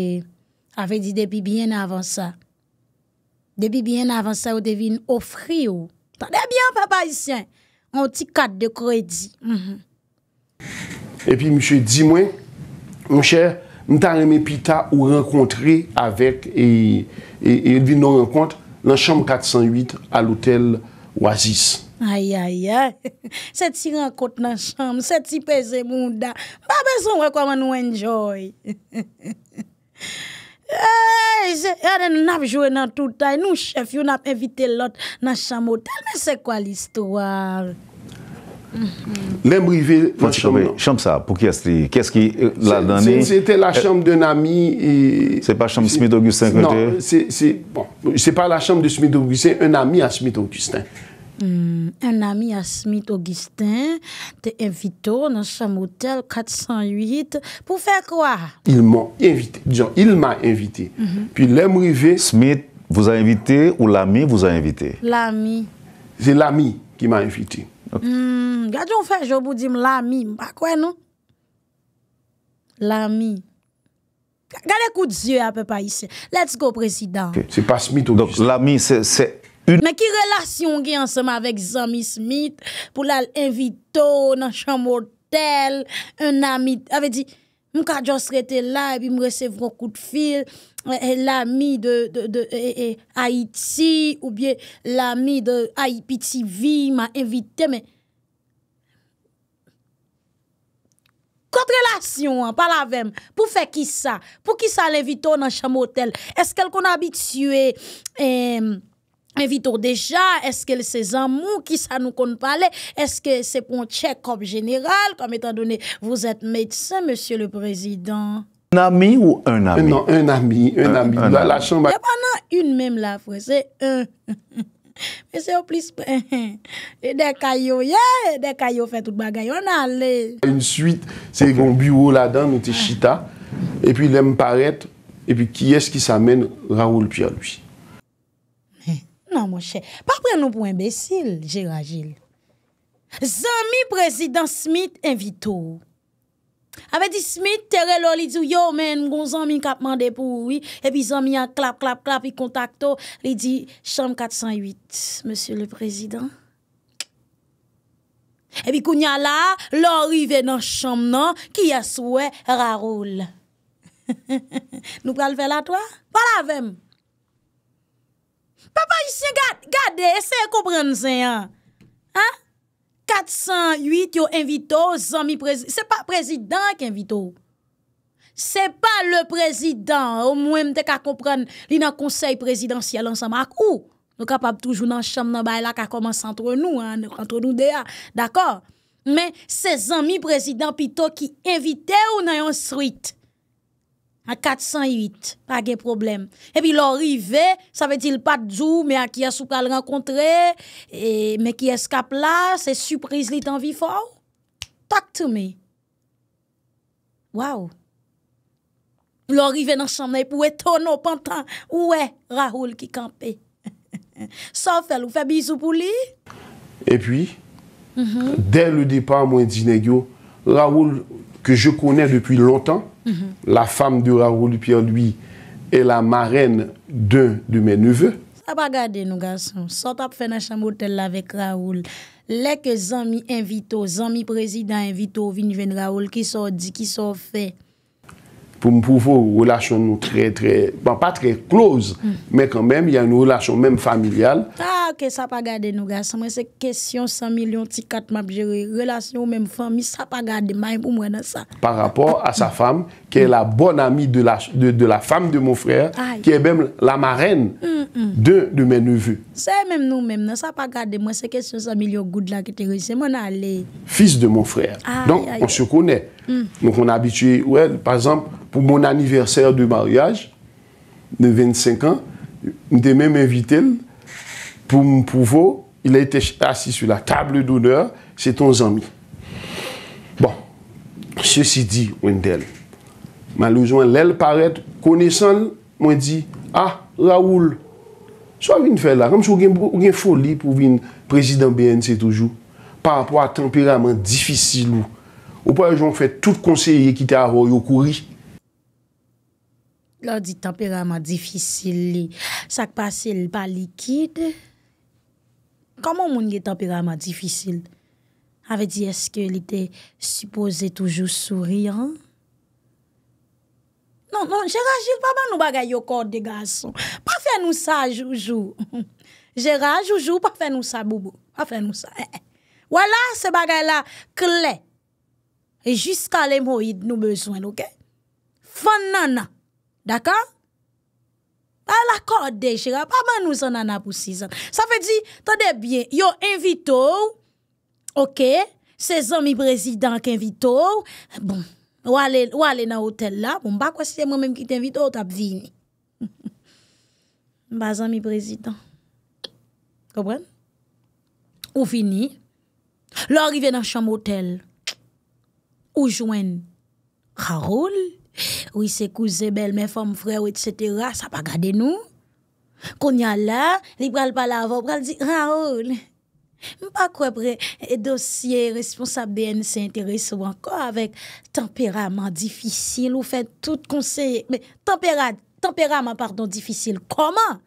ave di debi bien avon sa. Debi bien avansa ou devin ofri ou. Tade bien papayisyen. Moun ti kat de kredi. E pi mouche di mwen, mouche, mou ta reme pita ou renkontre avek e devin nou renkont lan chanm 408 al otel Ouazis. Ayayay, se ti renkont lan chanm, se ti peze moun da, pa beson wakwa man nou enjoy. E, yon nou ap jwè nan touta Nou chef, yon ap evite lot Nan chanm hotel, men se kwa l'histoire Mwen brive Chansab, pou ki astri? Kè skè la dani? Se te la chanm dè nan mi Se pa chanm Smith Augustin Se pa la chanm dè Smith Augustin Se un nan mi a Smith Augustin Mm. un ami à Smith Augustin t'a invité dans son hôtel 408 pour faire quoi Ils m'ont invité. Jean, il m'a invité. Mm-hmm. Puis l'aime arrivé. Smith vous a invité ou l'ami vous a invité L'ami. C'est l'ami qui m'a invité. Regardez, mm. on fait, je vous dis l'ami. Pas bah, quoi, non L'ami. Regardez coup de yeux à peu près ici. Let's go, président. C'est pas Smith Augustin. Donc l'ami, c'est Men ki relasyon gen anseman vek Zamy Smith pou la l'invito nan chan motel, un ami, ave di, mkajan srete la e bi mwesev ron kout fil, l'ami de Haiti ou biye l'ami de IPTV ma invite, men. Kot relasyon an, pa la vem, pou fe ki sa, pou ki sa l'invito nan chan motel, eske l kon abitue, e... Euh, Men Vito deja, eske se zanmou, ki sa nou kon pale, eske se pon tchekop general, kom etan donen, vous ete medsen, monsieur le prezident. Un ami ou un ami? Non, un ami, un ami, la chamba. E banan, un meme la fwe, se un. Mese yo plis pe, e de kayo, ye, de kayo fe tout bagay, on ale. Un suite, se yon bureau la dan, nou te chita, e pi lem paret, e pi ki eski sa men, ra ou l'pire lwi. Moche, pa pren nou pou imbesil Jirajil Zanmi prezident Smith invito Awe di Smith Tere lo li di yo men Gon zanmi kapman de pou E pi zanmi a klap klap klap Li di chanm 408 Monsie le prezident E pi kounya la Lorive nan chanm nan Ki yaswe raroul Nou pral vela to Vala vem Papa, isye, gade, gade, eseye komprenzen, an. An, 408 yo invito, zanmi prezident, se pa prezident ki invito. Se pa le prezident, ou mwen mte ka kompren, li nan konsey prezidentsel an sa mak ou. Nou kapap toujou nan chanm nan bay la ka komanse antre nou, an, antre nou deya, d'akor. Men, se zanmi prezident pi to ki invite ou nan yon suite. A 408, pa ge problem. E pi lor rive, sa ve di l pat djou, me a kia sou ka l renkontre, me kia eskap la, se surprise li tan vi faw. Tak te me. Waw. Lor rive nan chanme, pou eto nou pantan, ou e Rahoul ki kampe. So fèl, ou fè bizou pou li. E pi, der l depan mwen dine gyo, Rahoul, ke je konè depi lontan, Mhm. la femme de Raoul Pierre-Louis est la marraine d'un de mes neveux. Ça va garder nous garçons. Sort à faire dans chambre d'hôtel avec Raoul. Les amis invités, amis président invités, Raoul qui sont dit qui sont fait. pou m pouvo ou relasyon nou tre tre bon, pa tre close mm. men kon men yon relasyon men familial a ah, ok sa pa gade nou gas mwen se kesyon 100 milyon tikat map jere relasyon ou men famy sa pa gade may pou mwen an sa pa rapor a sa famy ki e la bon amy de la famy de mou frey ki e bem la marene de men mm, mm. neveu se men nou men sa pa gade mwen se kesyon 100 milyon goud la fys de mou frey donk on se kone Mwen mm. kon abitue, wè, pa zamp, pou mwen aniversèr de maryaj, de 25 an, mwen te mè mè vitèl, pou mwen pouvo, il a itè assi sou la table d'honneur, se ton zami. Bon, se si di, wèn del, maloujwen lèl paret, kone san lè, mwen di, ah, Raoul, sou a vin fè la, kom sou gen foli pou vin prezident BNC toujou, pa apwa temperament di fisi lou, Ou pa yon fè tout konseye ki te avò yon kouri. Lò di temperama difisil li, sak pasil pa likid. Kaman moun li temperama difisil? Ave di eske li te suppose toujou souri an? Non, non, Gérard Joujou pa ban nou bagay yon kord de gason. Pa fè nou sa Joujou. Gérard Joujou pa fè nou sa Boubou. Pa fè nou sa. Wala se bagay la klek. E jiska alem ho yid nou bezwen, ok? Fon nana, daka? A la kode, chega, pa man nou zon nana pou 6 an. Sa fe di, tade bien, yo invito, ok? Se zon mi prezident ki invito, bon, ou ale nan hotel la, bon, ba kwa se yon mwen menm ki te invito, ou tap vini. Ba zon mi prezident. Kopwen? Ou vini. Lo arrive nan chanm hotel. Ou jwen Raoul, ou y se kouze bel men fom vre ou et setera, sa pa gade nou? Kon yal la, li pral pala avon, pral di Raoul. Mpa kwe pre, e dosye responsabene se interese wanko avek temperaman difisil ou fe tout konseye. Me, temperaman, temperaman pardon, difisil, koman?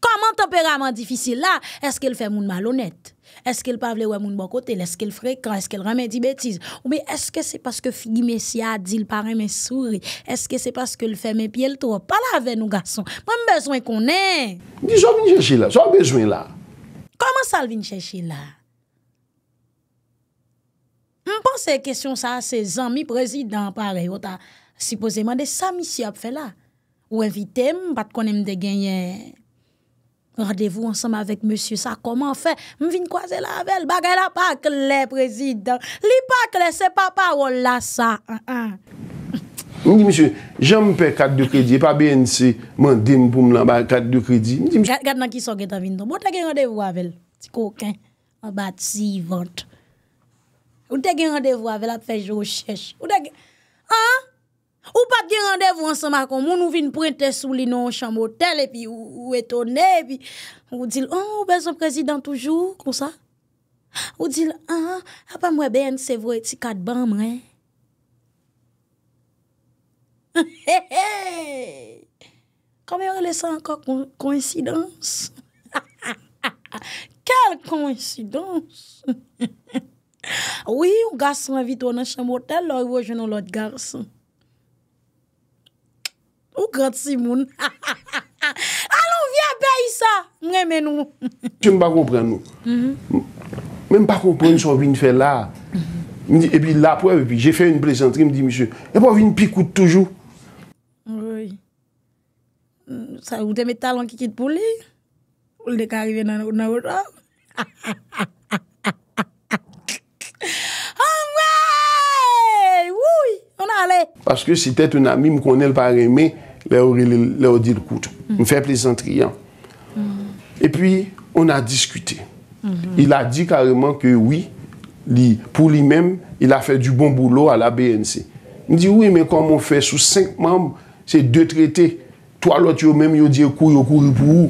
Koman teperaman difisil la, eske l fe moun malonet? Eske l pa vle wè moun bokote, l eske l frekran, eske l ramè di betiz? Ou me eske se paske Figi Messia di l parè mè souri? Eske se paske l fe mè pye l to? Palè avè nou gason, mwen bezwen konè? Di zò vin chèchi la, zò bezwen la. Koman sal vin chèchi la? Mwen pan se kèsyon sa, se zan mi prezidant parè, ou ta sipozèman de sa misi ap fè la? Ou evitèm pat konèm de genye... Radevou ansam avèk monsye, sa koman fè? M vin kwaze lavel, bagay la pa kle, prezident. Li pa kle, se pa parol la sa. M di monsye, jan m pe kat de kredi, e pa BNC, man dim pou m lan, ba kat de kredi. Gat nan ki so geta vin don, m w te gen radevou avel, si kouken, m bat zi vant. M te gen radevou avel, ap fè jo chèch. M te gen, a, a, Ou pa gen randev wansama kon moun ou vin prente sou li nan chan motel e pi ou etone e pi. Ou dil, ou oh, bezon prezident toujou kon sa? Ou dil, a ah, ah, pa mwen ben se vw eti kat ban mwen? Kame rele sa anka kounsidans? Kel kounsidans? Ou yi ou garsan wavito nan chan motel lor wajen nou lot garsan? Ou krat si moun? Alon, vy mm-hmm. mm-hmm. a bay sa, mwen men nou. Mwen pa kompre nou. Mwen pa kompre nou son vin fe la. E pi la pou e, e pi jè fè yon plezentri, mwen di, mwen se, yon pa vin pikout toujou. Sa ou de mè talon ki kit pou li. Ou lè ka arrive nan ou nan ou. Ou mwen! Ou yon ale. Paske si tèt yon ami mwen konel pa reme, Lè ou di l'kout. M'fè mm-hmm. plesant riyan. Mm-hmm. E pwi, on a diskute. Mm-hmm. Il a di kareman ke wè, pou li mèm, il a fè du bon boulot a la BNC. M'di wè, mè komon fè sou 5 mèm, se 2 trete, toalot yo mèm yo di yo kou, yo kou, yo pou.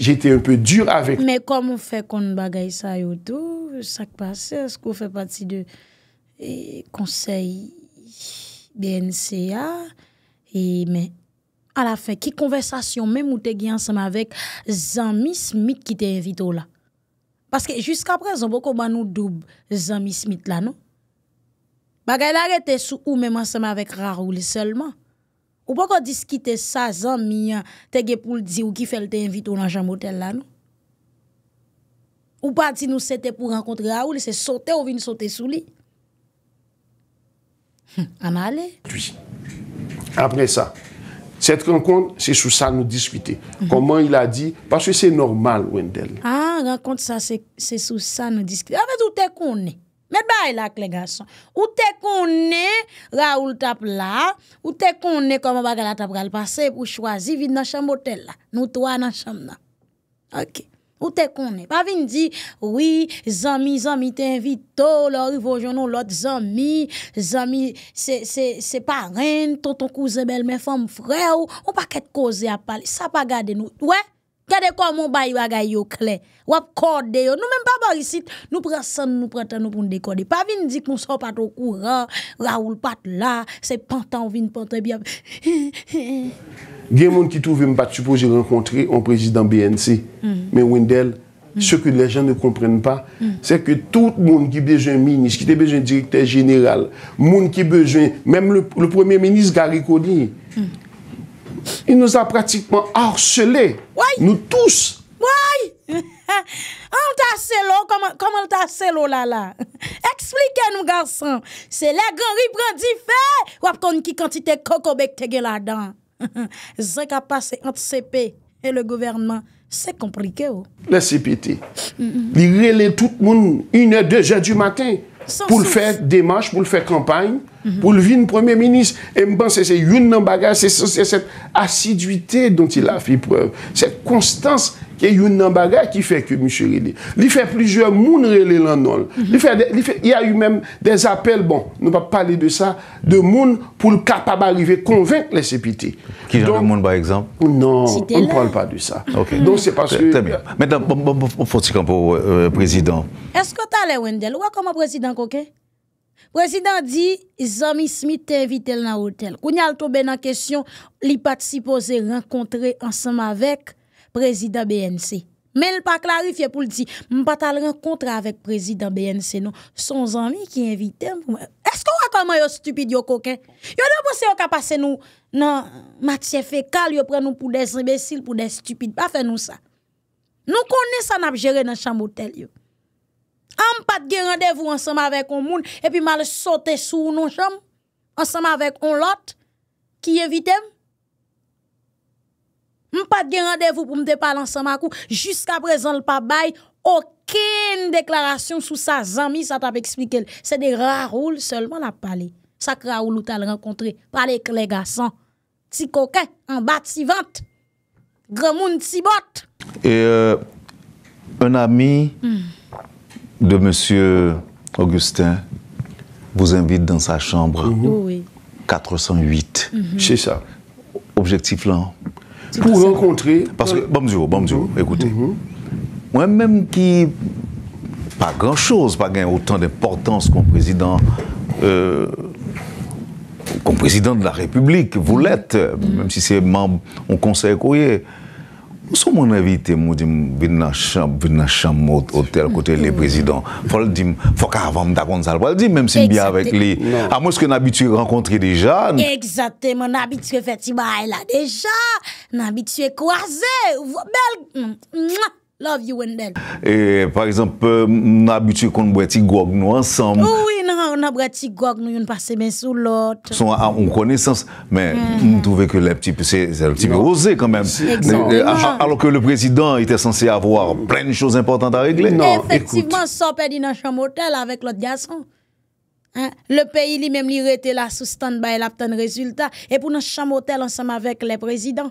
J'etè un peu dur avè. Mè komon fè kon bagay sa yo dou, sa k pasè, skou fè pati de konsey eh, BNCA? E men, a la fin, ki konversasyon men mou te gyan seman vek zanmi smit ki te evito la? Paske, jiska prezon, bo ko ban nou dub zanmi smit la, no? Bagay la rete sou ou men mou seman vek Raoul seulement? Ou bo ko diskite sa zanmi te gyan pou l'di ou ki fel te evito lan jan motel la, no? Ou pa di nou sete pou renkontre Raoul, se sote ou vin sote sou li? Ama ale? Lui. Après ça, cette rencontre, c'est sur ça que nous discutons. Comment il a dit, parce que c'est normal, Wendell. Ah, rencontre ça, c'est sur ça que nous discuter. En ah, fait, où t'es qu'on est? Mais bah, il a les garçons. Où t'es qu'on est, Raoul tape là, où t'es qu'on est, comment va la passer pour choisir, vite dans la chambre hôtel là. Nous trois dans la chambre là. OK. Ou te konen? Pa vin di, Oui, zami, zami, te invito, lor ivojono lot, zami, zami, se pa ren, ton ton kouze bel, men fom vre ou, ou pa ket kouze apal, sa pa gade nou. Ouè? Gade comment bay bagay yo clair. Wap corde yo. Nous même pas bar ici, nous prenons nous prenons nous pour décoder. Pas vin dit qu'on sort pas au courant, Raoul pas là, c'est pantan vin pantan bien. Gen moun qui trouve m pas supposé rencontrer un président BNC. Mais hmm. Wendell Ce hmm. que les gens ne comprennent pas, hmm. c'est que tout le monde qui a besoin de ministre, qui a besoin de directeur général, monde qui besoin, même le, premier ministre Gary Cody, Il nous a pratiquement harcelé Nous tous Ouai Entassez l'eau Comment entassez l'eau la la Expliquez nous garçon C'est la grand riprendifé Ouap kon ki kantite kokobek tege la dan Zek a passe entre CP Et le gouvernement C'est complique ou oh. Le CPT Il réle tout le monde Une ou deux jeun du matin pour le faire démarche, pour le faire campagne, pour le vivre premier ministre. Et je pense c'est une bagage, c'est cette assiduité dont il a fait preuve, cette constance il y a une bagarre qui fait que M. Ridley Il fait plusieurs mouns relé Il y a eu même des appels, bon, nous ne pas parler de ça, de moun pour le capable d'arriver à convaincre les CPT. Qui est le monde par exemple Non, on ne parle pas de ça. Donc c'est parce que. Très bien. Maintenant, bon, bon, bon, pour euh, euh, président. Est-ce que tu as Wendell Wendel comment président Le président dit, Zami Smith est invité dans l'hôtel. Quand il a tombé dans la question, il n'est pas supposé rencontrer ensemble avec. Prezident BNC Men l pa klarifye pou l di M pa tal renkontre avèk prezident BNC nou Son zanvi ki evite m Eskou akalman yo stupide yo kokè Yo de pou se yo kapase nou Matye fekal yo pren nou pou des imbesil Pou des stupide, pa fè nou sa Nou konen san ap jere nan chan motel yo Am pat ge randevou Ansem avèk on moun E pi mal sote sou nou chan Ansem avèk on lot Ki evite m M pas de rendez-vous pour me parler ensemble Jusqu'à présent, le pas bail aucune déclaration sous sa zami, ça t'a expliqué. C'est des rares seulement la parler. Ça Raoul ou rencontré, parler avec les garçons. Petit coquin, en bas si vente. Grand monde Et euh, un ami hmm. de monsieur Augustin vous invite dans sa chambre. 408. Hmm. C'est ça. Objectif là, pour rencontrer. Parce que, bonjour, bonjour, mhm. écoutez. Mhm. Moi-même qui, pas grand-chose, pas gain autant d'importance qu'un président. Euh, président de la République, vous l'êtes, même si c'est membre au conseil courrier. Oso moun evite moun dim, vin na chanm moun otel kote le prezidant, fol dim, fol ka avan mta konzal, fol dim, mèm si mbya avèk li. A moun s'ke n'abitue renkontri deja. Eksatè, moun n'abitue feti bae la deja, n'abitue kouaze, ou vwa bel, love you and then. E, par exemple, moun n'abitue konbweti gwo gno ansam. Ouwi, on a petit gog, nous on passe main sous l'autre. Sont à une connaissance, mais hmm. on trouvait que les petits, c'est un petit peu osé quand même. Euh, alors que le président était censé avoir plein de choses importantes à régler. Non, effectivement, sans perdu dans chambre hôtel avec l'autre garçon. Hein? Le pays lui-même, il était là sous stand-by, il a obtenu résultat. Et pour notre chambre hôtel ensemble avec les présidents.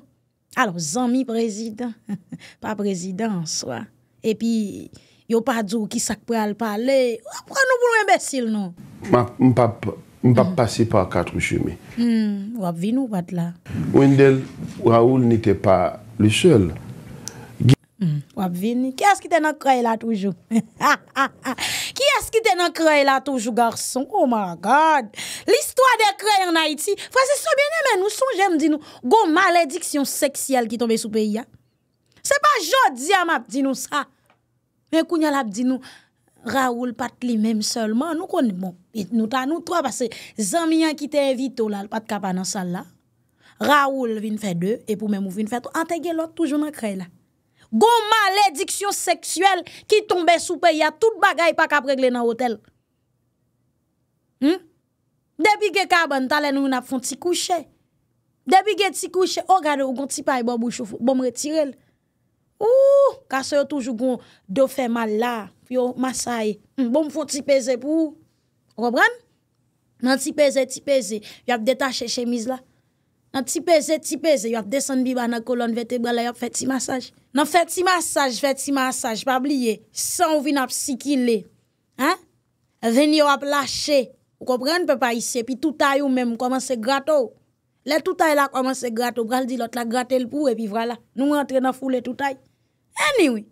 Alors, zami président, pas président en soi. Et puis, Yo pa djou ki sak pre al pale, wap pre nou pou nou embesil nou? M pa pasi pa katrou chimi. Hmm, wap vin nou wad la? Wendel, Raoul nite pa le sel. Hmm, wap vin nou? Ki as ki tena kre la toujou? Ki as ki tena kre la toujou, garson? Oh my God! L'histoire de kre en Haiti, fwese soubine men, nou son jem di nou goun malediksyon seksyal ki tombe sou peyi ya? Se pa jodi amap di nou sa? Men kou nyal ap di nou, Raoul pat li menm selman, nou kon, bon, nou tan nou, to a pase, zan mi an ki te evito la, l pat kapan nan sal la, Raoul vin fe de, epou menm ou vin fe tou, ante gen l ot toujou nan krey la. Gon malediksyon seksuel ki tombe soupe ya, tout bagay pa kap regle nan hotel. Hmm? Depi gen kaban talen nou ap fon ti kouche, Depi gen ti kouche, o gade ou gonti paye bon mou choufou, bon m retirel. Ou, kase yo toujou goun, do fè mal la, pou yo masaye. Mbou hmm, mfou ti peze pou ou. Robran? Nan ti peze, ti peze, yo ap detache chemise la. Nan ti peze, ti peze, yo ap desen bi ba nan kolon vetebra la, yo ap fè ti masaje. Nan fè ti masaje, fè ti masaje, pa bliye, san ou vi nan psikile. Ha? Veni yo ap lache. Ou kopran, pe pa isye, pi touta yo mèm, koman se grato. Le touta yo la koman se grato, bral di lot la grate l pou, epi vrala, nou rentre nan foule touta yo. Anyway,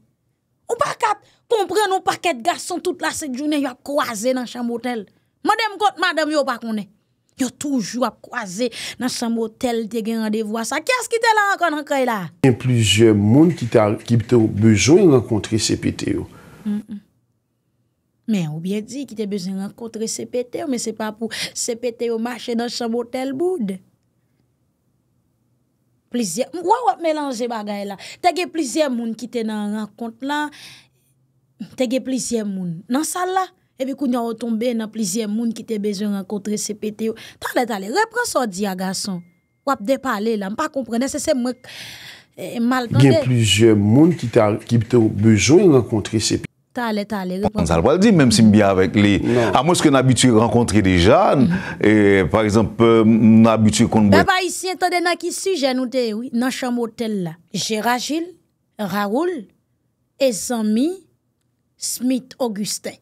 ou pa kap kompren ou pa ket gason tout la sete jounen yo ap kwaze nan chan motel. Madem kote madem yo pa konen. Yo toujou ap kwaze nan chan motel te gen randevwa sa. Kya skite la ankon ankon la? Yen pluje moun ki te ou bejoun renkontre CPTO. Men ou bien di ki te bejoun renkontre CPTO, men se pa pou CPTO mache nan chan motel boud. plusieurs ou ou mélanger bagay là t'as gagné plusieurs moun qui te dans rencontre là t'as gagné plusieurs moun dans salle là et puis qu'on y a retombé dans plusieurs moun qui te besoin rencontrer ces pétés t'as les t'as reprends ça dit garçon ou ap de là pas comprendre c'est c'est moi eh, mal il y a plusieurs moun qui te qui te besoin rencontrer ces on ne va Ça le dire, même si je bien avec les. À moins que j'ai habitué à rencontrer des jeunes, et, par exemple, suis habitué qu'on. Ben, bah, ici, attendez, dans qui sujet nous te, oui, dans chambre hôtel là. Gérard Gilles, Raoul, et Zami, Smith Augustin.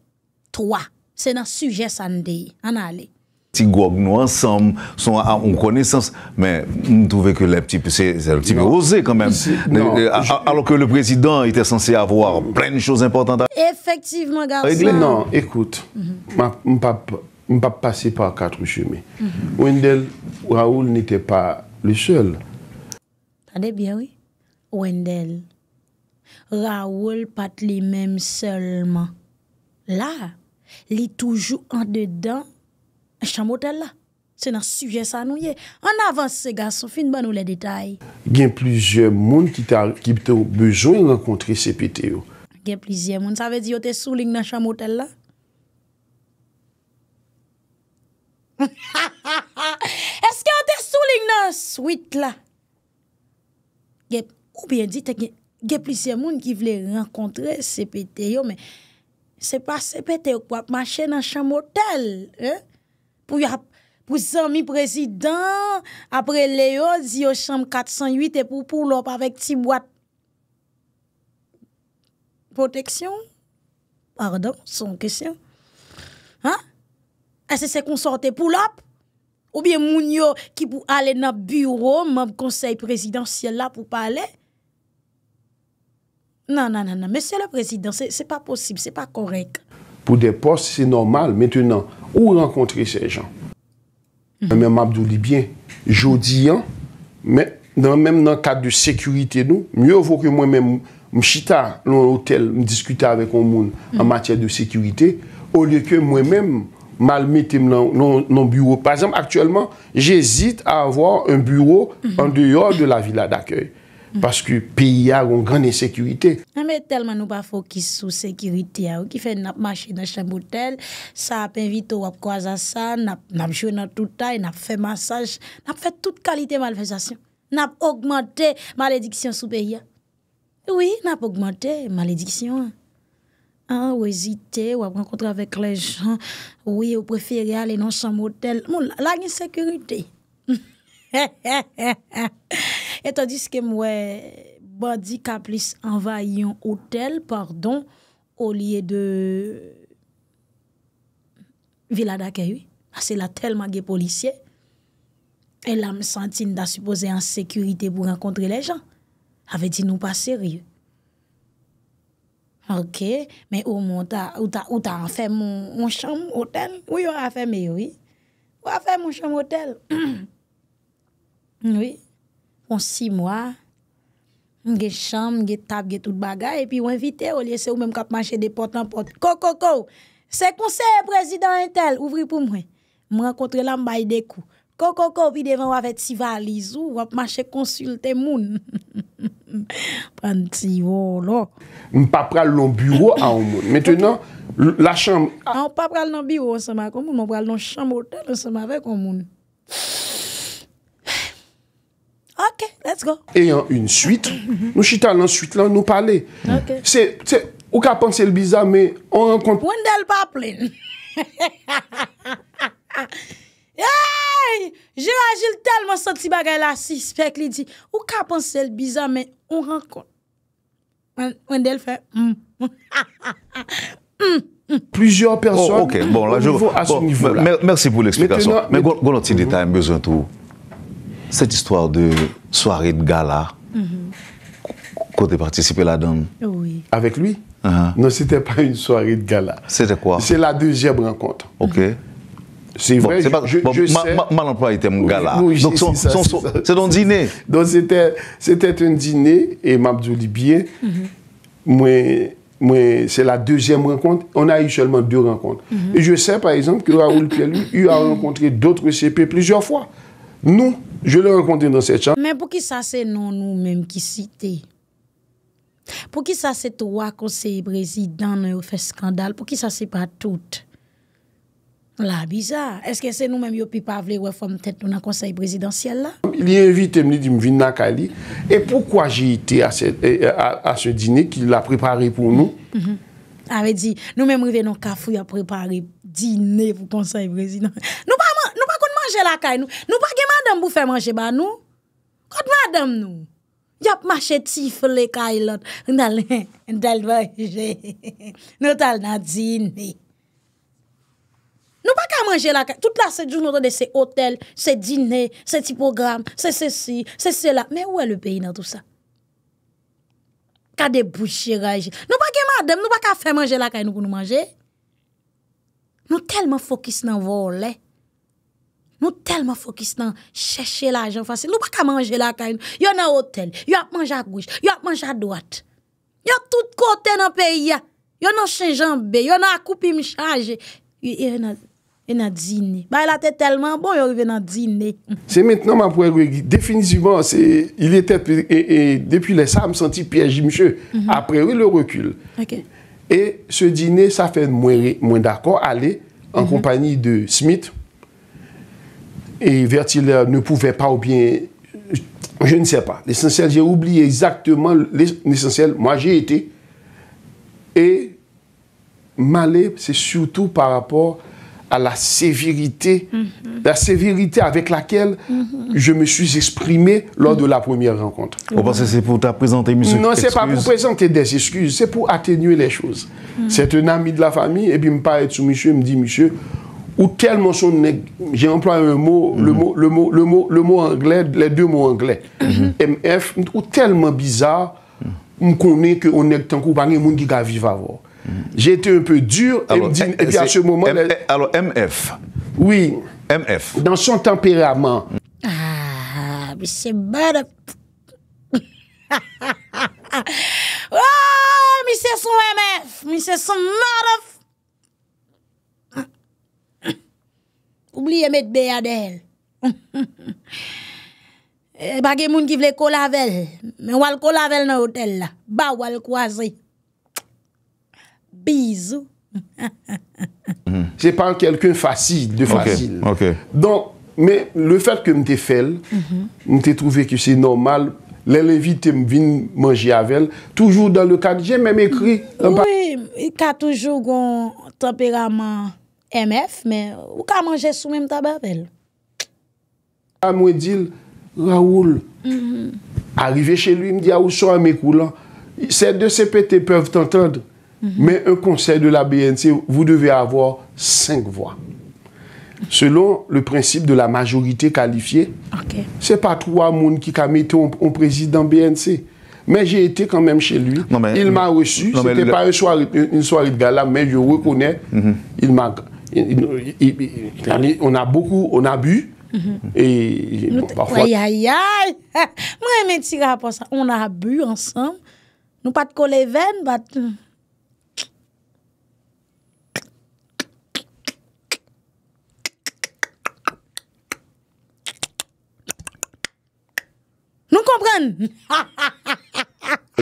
Trois. C'est dans sujet ça nous On allait. Tigog, nous ensemble, sont à, une connaissance. Mais nous trouvons que les petits, c'est, un petit peu osé quand même. Euh, alors que le président était censé avoir plein de choses importantes à Effectivement, garçon. Non, mm-hmm. écoute, je ne vais pas passer par quatre chemins. Wendel, Raoul n'était pas le seul. Attendez bien, oui. Wendel, Raoul, pas les mêmes seulement. Là, il est toujours en dedans chan motel la. Se nan suje sa nou ye. An avans se gaso, fin ban ou le detay. Gen plizye moun ki te ou bejoun renkontre se pete yo. Gen plizye moun, sa ve di yo te souling nan chan motel la? Eske yo te souling nan swit la? Gen, ou bien di, gen plizye moun ki vle renkontre se pete yo, men. Se pa se pete yo, wap mache nan chan motel, e? Pou zan mi prezidant, apre leyo, zi yo chanm 408 e pou pou lop avèk ti wad. Proteksyon? Pardon, son kesyon. Ha? E se se konsante pou lop? Ou biye moun yo ki pou ale nap bureau, moun konsey prezidant sye la pou pale? Nan nan nan nan, mè se le prezidant, se pa posib, se pa korek. Pou de pos, se normal, metu nan. Ou renkontre se jan? Mwen mwen mabdou libyen. Jodi yan, men, nan men nan kade de sekurite nou, mwen yo vwok mwen men mchita loun hotel, mwen diskute avèk ou moun an matyè de sekurite, ou li ke mwen men mal metem nan bureau. Par exemple, aktuellement, j'esite avwò un bureau an mm-hmm. deyòr de la villa d'akèy. Paske piya yon gran esekyurite. Non, Mè telman nou pa fokis sou sekyurite yon. Ki fè nap mache nan chan motel, sa ap envito wap kwa zasa, nap jwe nan touta, nap fè massage, nap fè tout kalite malfèzasyon. Nap augmente malediksyon sou peya. Oui, nap augmente malediksyon. Ou esite, wap renkontre avèk le jan. Oui, ou prefere yon nan chan motel. Mou, lagn esekyurite. Et an diske mwen body kaplis an vay yon hotel pardon, o liye de vila ah, da ke yon. Ase la tel ma ge policye. El la m sentin da supose an sekurite pou renkontre le jan. Ave di nou pa seri. Ok, men ou ta an fe moun chanm hotel? Ou yon an fe me yon? Ou an fe moun chanm hotel? Noui, En six mois j'ai chambre, j'ai table, j'ai tout bagage et puis on invité au lieu c'est ou même cap marcher de porte en porte. Coco co, C'est conseil président Intel, Ouvrez pour moi. Moi rencontrer là m'baille des coups. Coco co, puis devant avec si valise ou on marcher consulter moun. Panti volo. Oh. On pas prendre le bureau à un Maintenant la chambre. Ah, on pas prendre dans bureau ensemble comme on pral dans chambre hôtel ensemble avec un monde. Ok, let's go. Eyan yon suite, nou chita lan suite lan, nou pale. Ok. Se, se, ou ka panse lbiza me, on renkont. Wendel pa plen. Yey, jirajil telman soti bagay la si, spek li di. Ou ka panse lbiza me, on renkont. Wendel fe. Plizyon person. Ok, bon la, jirajil. Bon, bon, bon, bon. Merci pou l'eksplikasyon. Men goun otin detaym bezon tou ou? Sèt histoire de soarey de gala Kote mm-hmm. partisipe la don Avek lui uh-huh. Non sète pa yon soarey de gala Sète kwa? Sète la dezyèm renkont Ok Sète an dine Sète an dine E Mabzou Libye Mwen sète la dezyèm renkont On a yon chèlman de renkont Je sète par exemple Yon a renkontre d'otre CP Plusièr fwa Nou Je lè rencontré dans cette chambre. Mais pou qui ça c'est non nou mèm qui cité? Pour qui ça c'est toi conseil président nou fès skandal? Pour qui ça c'est pas tout? La bizarre. Est-ce que c'est nou mèm yo pipa avlé ouè fò mèm tèt nou nan conseil présidentiel la? Il y a un vite mèm li di mvina kali. Et pourquoi j'ai été à ce dîner ki l'a préparé pou nou? Mm-hmm. Awe di nou mèm rive nou kafou ya préparé dîner pou conseil président. Nou pa! Nou pa gen madem pou fè manje ba nou? Kote madem nou? Yap mache tifle kay lot. Nal nan dini. Nou pa ka manje la kay. Tout la set joun nou ta de se hotel, se dini, se ti program, se se si, se se la. Men wè le peyi nan tout sa? Ka de bouchiraj. Nou pa gen madem, nou pa ka fè manje la kay nou pou nou manje? Nou telman fokus nan vò olè. Nou telman fokistan chèche la jen fase. Nou baka manje la kany. Yon nan hotel, yon ap manje a gouj, yon ap manje a doat. Yon tout kote nan peyi ya. Yon nan chenjanbe, yon nan akupi mi chanje. Yon e nan e dine. Baye la te telman bon yon reven nan dine. Se metnan ma prewe, definisivans, depi le sam senti piye jimche, aprewe le rekul. E se dine sa fè mwen dako, ale, an kompani de smit, et Vertil ne pouvait pas ou bien je ne sais pas. L'essentiel, j'ai oublié exactement l'essentiel. Moi, j'ai été. Et malé, c'est surtout par rapport à la sévérité, mm-hmm. la sévérité avec laquelle mm-hmm. je me suis exprimé lors de la première rencontre. Vous pensez c'est pour te présenter Monsieur. Non, c'est pas pour présenter des excuses, c'est pour atténuer les choses. Mm. C'est un ami de la famille, et puis me parle de monsieur, me dit, monsieur, ou tellement son j'ai employé un mot, le mhm. mot, le mot, le mot, le mot anglais, les deux mots anglais, MF, mhm. ou tellement bizarre, mhm. on connaît qu'on est tant qu'on un monde qui va vivre avant. J'ai été un peu dur, alors, eh, et, puis à ce moment Alors MF. Oui. MF. Dans son tempérament. Ah, mais c'est mal. ah oh, mais c'est son MF, mais c'est son MF. oubliye met beya de hel. E bagye moun ki vle kol avel, men wal kol avel nan hotel la, ba wal kwa ze. Bizou. Jè pan kelken fasil, de fasil. Donk, me le fèl ke mte fel, mhm. mte trouve ki se normal, le levite mvin manji avel, toujou dan le kak, jè men me kri. Oui, ka toujou gon, tapiraman, MF, mè, ou ka manje sou mè m'ta bè bel. A mwen dil, Raoul, mhm. arive chè lui, m'di a ah, ou sou a mè koulan, sè de CPT pèv t'entend, mè, mhm. un konsey de la BNC, vou devè avò 5 vò. Selon le prinsip de la majorité kalifiè, sè pa 3 moun ki ka mette on prezident BNC. Mè, jè etè kan mèm chè lui, il m'a resu, sè te pa yon soari de gala, mè, jè rekonè, il m'a... On a beaucoup, on a bu, mm-hmm. et bon, parfois... Ayayay, mwen men tiga aposan, on a bu ansan, nou pat koleven, bat... Nou kompren? Ha ha ha!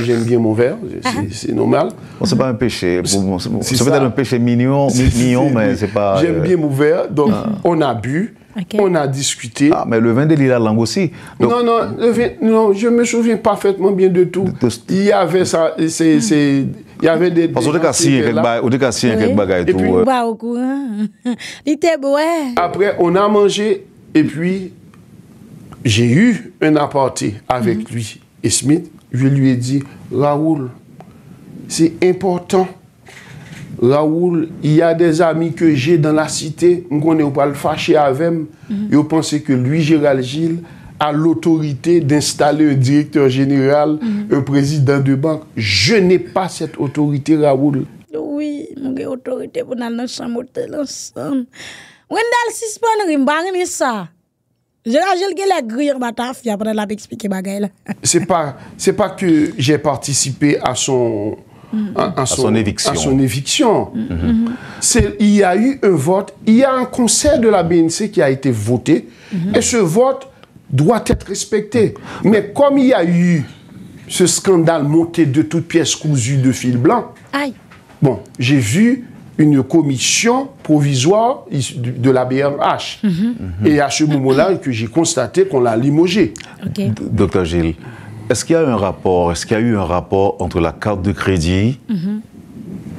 J'aime bien mon verre, ah. c'est normal. Bon, c'est pas un péché. Bon, c'est peut-être un péché mignon, mignon mais c'est pas. J'aime euh, bien mon verre, donc ah. on a bu. On a discuté. Ah, mais le vin de l'île langue aussi. Non, non, le vin, non, je me souviens parfaitement bien de tout. Il y avait ça, hmm. c'est, il y avait des. Parce qu'on a bagages. Et puis, on euh. bah, au courant. Il était beau, Après, on a mangé, et puis, j'ai eu un aparté avec hmm. lui et Smith. Je lui ai dit, Raoul, se important. Raoul, y a des amis ke jè dan la site, mwen konè ou pal fache avèm. Yo pense ke lui, Gérald Gilles, a l'autorite d'installer un direktor general, un prezident de banque. Je n'è pas set autorite, Raoul. Oui, mwen gen autorite pou nan lansan motel lansan. Mwen dal sispon, mwen bagne lansan. J'ai Gilles après, expliqué c'est pas, c'est pas que j'ai participé à son, mm. à, son, à, son, éviction. Mm. Mm-hmm. Mm-hmm. C'est, il y a eu un vote, il y a un conseil de la BNC qui a été voté, mm-hmm. et ce vote doit être respecté. Mais comme il y a eu ce scandale monté de toutes pièces cousues de fil blanc, Aïe. bon, j'ai vu une commission provisoire de la BMH. Mhm. Et à ce moment-là, que j'ai constaté qu'on l'a limogé. Docteur Gilles, est-ce qu'il y a un rapport, est-ce qu'il y eu un rapport entre la carte de crédit mhm.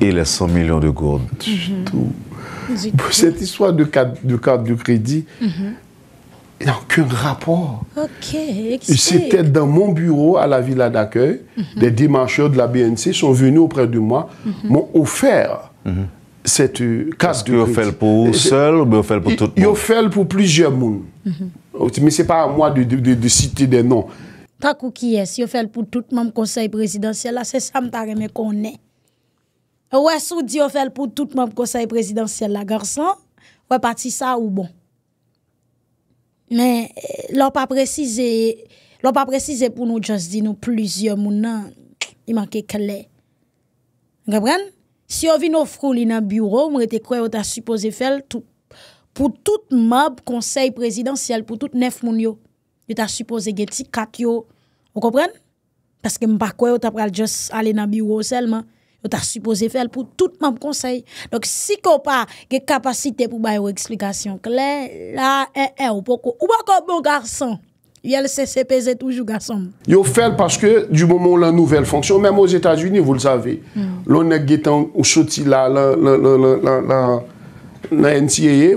et les 100 millions de gourdes mhm. Cette histoire de carte de, carte de crédit, il n'y a aucun rapport. C'était dans mon bureau à la villa d'accueil. Des démarcheurs de la BNC sont venus auprès de moi, m'ont offert Sè tu, kase di yo fèl pou ou sèl ou bi yo fèl pou tout moun? Yo fèl pou plijè moun. Mè se pa mwa di siti de nan. Takou ki es, yo fèl pou tout moun konsey prezidansyèl la, se sa mta remè konè. Ouè sou di yo fèl pou tout moun konsey prezidansyèl la, garsan, ouè pati sa ou bon. Mè lò pa prezize pou nou jazdi nou plijè moun nan, y manke ke lè. Gè prenne? Si on nos offrir li nan bureau, on était quoi on t'a supposé faire tout pour tout le conseil présidentiel pour tout neuf moun yo. Yo t'a supposé gen 4 yo. Vous comprenez Parce que vous quoi on t'a pral juste aller nan bureau seulement. Yo t'a supposé faire pour tout le conseil. Donc si vous pa gen capacité pour ba une explication claire là avez eh, eh ou peu ou bon garçon. Il y a le toujours garçon. Yo fait parce que du moment où la nouvelle fonction même aux États-Unis, vous le savez. Hmm. lò nè getan ou choti la nè entiyeye.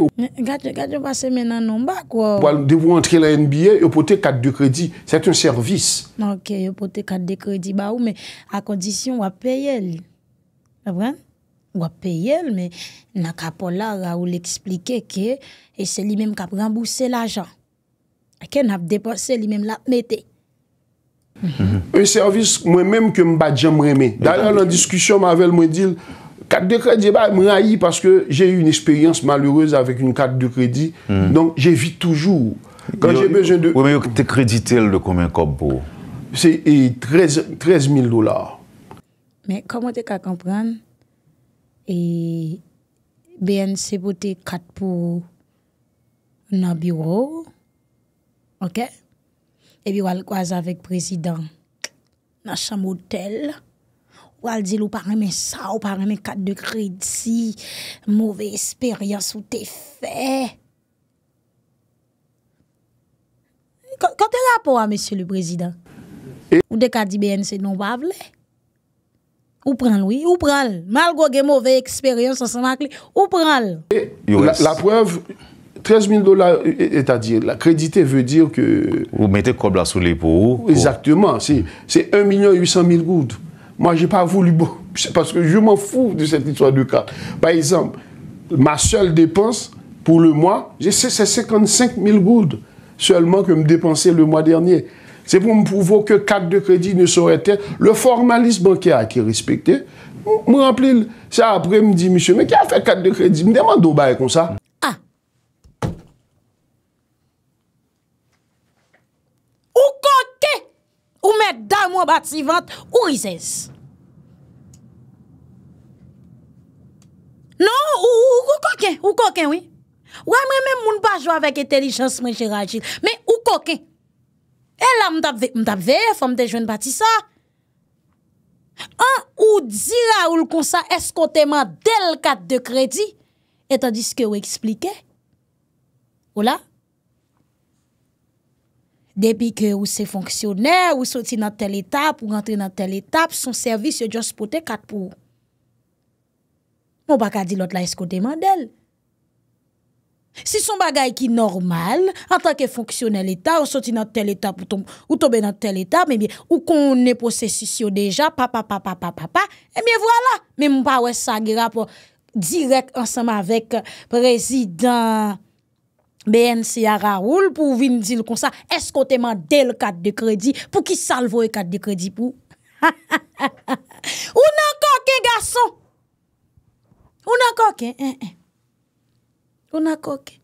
Gat yo pasè menan nòmba non, kwa. Di vou entri lè NBA, yo pote kat de kredi. Sèt un servis. Nan ke yo pote kat de kredi ba ou, me ak kondisyon wap payel. Wap payel, me nan kapol la ou l'explike ke se li mem kap rambouse l'ajan. Ken ap depose li mem lak metè. Un servis mwen menm ke mba djan mwen mè Dalyan lan diskusyon mwen avèl mwen dil Kat de kredi mwen ayi Paske jè yon eksperyans malourez Avèk yon kat de kredi hmm. Donk jè vit toujou Kwa jè bezèn de Ou men yo te kredi tel de koumen kop pou Se 13 000 dolar Men koumen te ka kompran E BNC pote kat pou Nan biro Ok Ok et puis on croise avec président dans chambre hôtel ou elle dit ou pas mais ça ou pas mais carte de crédit mauvaise expérience ou t'es fait quand est rapport à monsieur le président et... ou de dit BNC non pas ou prend oui, ou prend malgré une mauvaise expérience ensemble ou prend la preuve 13 000 dollars, c'est-à-dire, la crédité veut dire que... Vous mettez là sous les pots. Exactement, c'est 1 800 000 gouttes. Moi, je n'ai pas voulu... Parce que je m'en fous de cette histoire de cas. Par exemple, ma seule dépense pour le mois, c'est 55 000 gouttes seulement que me dépensais le mois dernier. C'est pour me prouver que 4 de crédit ne saurait être... Le formalisme bancaire qui est respecté, me remplit ça après me dit monsieur mais qui a fait carte de crédit me demande au bail comme ça Mwen bati vant ou rizez Non ou koken Ou amre men moun pa jwa Vek etelijans mwen jirajil Men ou koken El la mdap ve Fom de jwen bati sa An ou dira ou l konsa Eskote man del kat de kredi Etan diske ou eksplike Ou la Depi ke ou se fonksyoner, ou soti nan tel etap, ou rentre nan tel etap, son servis yo djo spote kat pou. Mwen baka di lot la esko demande el. Si son bagay ki normal, an tanke fonksyonel etap, ou soti nan tel etap, ou tobe nan tel etap, ou kon ne posesisyon deja, pa pa pa pa pa pa pa, e miye wala. Men mwen pa wè sagira pou direk ansama vek prezident... BNC a raoul pou vin di l kon sa, eskote man del kat de kredi pou ki salvo e kat de kredi pou. Ou nan koken, gason? Ou nan koken? Eh, eh. Ou nan koken?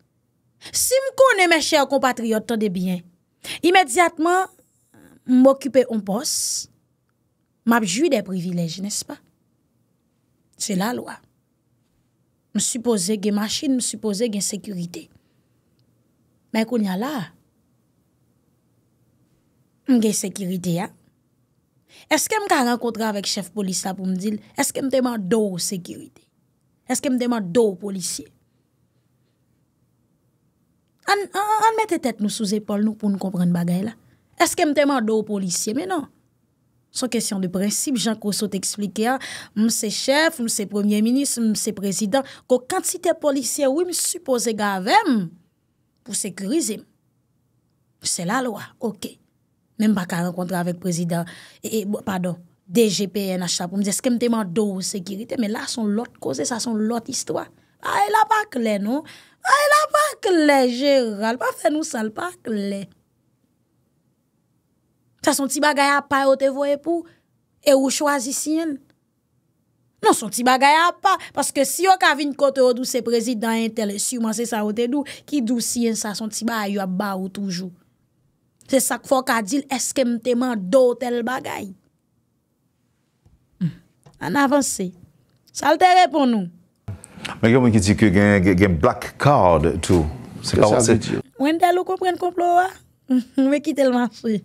Si m konen mè chè ou kompatriot ton de biyen, imediatman m m'okupè ou m pos, m apjou de privilèj, nè s'pa? Se la lwa. M s'y posè gen machin, m s'y posè gen sekurite. Mwen kon yal la. Mwen gen sekirite ya. Eske m ka renkotre avèk chef polis la pou m dil, eske m teman do sekirite? Eske m teman do polisye? An mète tèt nou sou zépol nou pou m kompren bagay la. Eske m teman do polisye? Menon, son kesyon de prensip, janko sou te eksplike ya, mse chef, mse premier minis, mse prezident, ko kantite polisye wè m suppose gavèm, pou sekirize. Se la lwa, ok. Menm pa ka renkontre avèk prezident, bon, pardon, DGPN achapoum, zeske m teman do ou sekirite, men la son lot koze, sa son lot histwa. Ay ah, la pa kle, non? Ay ah, la pa kle, jè ral, pa fe nou sal, pa kle. Sa son ti bagaya pa yo te voye pou, e ou chwazi sinyen. Non, son ti bagay a pa. Paske si yo ka vin kote o dou se prezid dan yon tel, si yo manse sa o te dou, ki dou si yon sa, son ti ba a yo a ba ou toujou. Se sak fok a dil, eske mte man do tel bagay. Hmm. An avanse. Sa lte repon nou. Mwen gen mwen ki di ke gen black card tou. Se pa wanset. Mwen tel ou kompren komplo a? Mwen ki tel manse.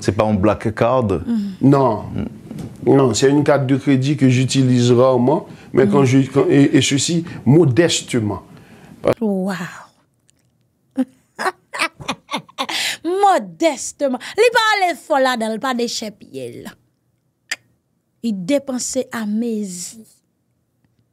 Se pa yon black card? Nan. Hmm. Non, c'est une carte de crédit que j'utilise rarement, mais quand mhm. je, et, ceci modestement. Wow! modestement. Il parle là, pas de Il dépensait à mes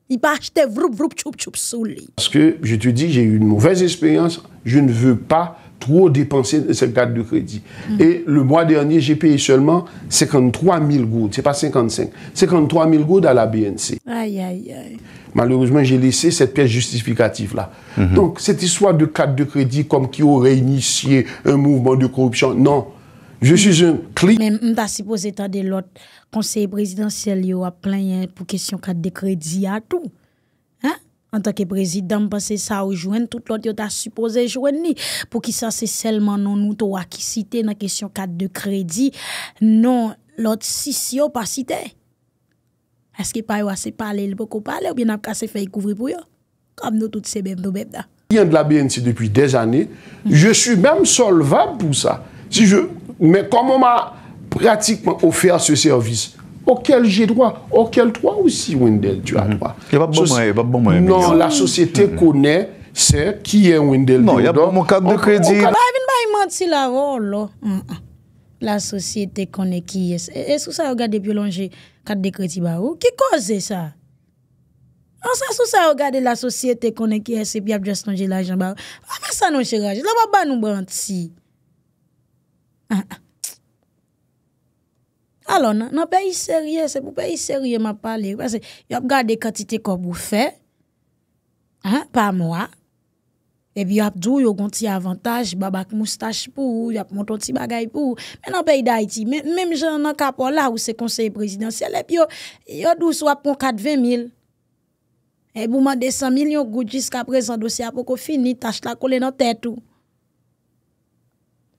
il pas vroup, vroup, choup, choup, sous Parce que, je te dis, j'ai eu une mauvaise expérience. Je ne veux pas trop dépensé cette carte de crédit. Et le mois dernier, j'ai payé seulement 53 000 gouttes. C'est pas 55. 53 000 gouttes à la BNC. Malheureusement, j'ai laissé cette pièce justificative-là. Mhm. Donc, cette histoire de carte de crédit comme qui aurait initié un mouvement de corruption, non. Je suis un client. Mais on pas supposé de l'autre conseil présidentiel, il y a plein hein, pour question carte de crédit à tout en tant que président, que ça joindre tout l'autre yo t'a supposé joindre pour qui ça c'est seulement nous toi qui cité dans question 4 de crédit non l'autre si yo pas cité est-ce que pas yo assez parler le beaucoup parler ou bien n'a cassé fait couvrir pour yo comme nous toutes ces mêmes là de la BNC depuis des années je suis même solvable pour ça si je mais comment on m'a pratiquement offert ce service auquel j'ai droit, auquel toi aussi, Wendell, tu as mhm. droit. pas bon moyen, pas bon moyen. Non, la société mhm. connaît c'est qui est Wendell Non, il n'y a pas mon carte de crédit. Pas bah, bah, mentir là, oh mm, mm. La société connaît qui est. Est-ce que ça regarde depuis longtemps carte de crédit bah, oh. Qui cause ça An sa sous ça regardez la société connaît qui est, c'est bien de changer l'argent. Ah, mais ça, non, nou cheraje. La nous Alo nan, nan peyi serye, se pou peyi serye ma pale, yo ap gade kantite kon pou fe, pa mwa, ebi yo ap dou yo konti avantaj, babak moustache pou, yo ap monton ti bagay pou, men nan peyi da iti, menm jen nan kapon la ou se konsey presidansye, lep yo, yo dou sou ap pon 40.000, ebi yo mande 100.000 yon goudjis ka prezant dosya pou kon fini, tach la kole nan tetou.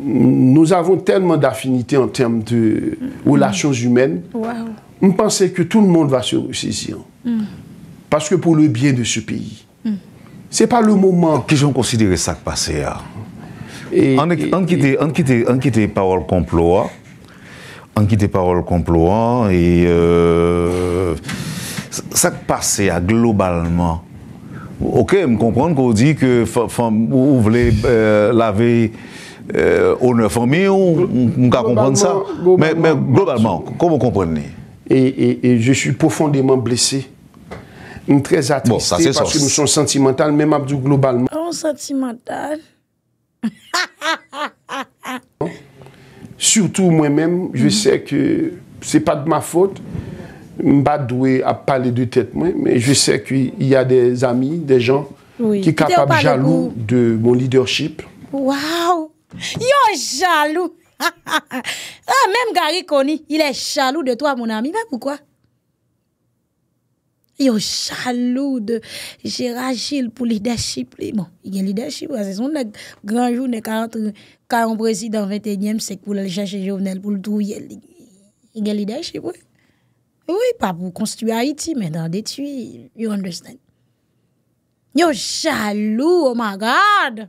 nous avons tellement d'affinités en termes de relations humaines. Je On pensait que tout le monde va se ressaisir. Mm. Parce que pour le bien de ce pays, mm. Ce n'est pas le moment. que ah? ont considéré ah? ah? euh, ça passé là On quitte les paroles complot, on quitte les paroles complot et ça passé à globalement. Ok, me comprendre qu'on dit que vous voulez euh, laver. Euh, on ne fomye ou mou ka komprenne sa? Globalman. Men globalman, komon komprenne? E je sou profondeman blese. Mou trez atristi. Bon, sa se sos. Parke mou son sentimental, men mabdou globalman. On sentimental. Soutou mwen men, je se ke, se pa de ma fote, mba dwe ap pale de tete mwen. Men je se ke, y a de zami, de jan, ki kapab jalou de moun lideurship. Waw! Yo chalou Ha ha ha Ha mem gari koni Il e chalou de to a mon ami Yo chalou de Jirajil pou li deship Yon li deship Se son nan granjou Nekan anprezi dan 21em Sek pou lal jache jovenel Yon li deship Ou e pa pou konstu a iti Men dan detui Yo chalou Oh my god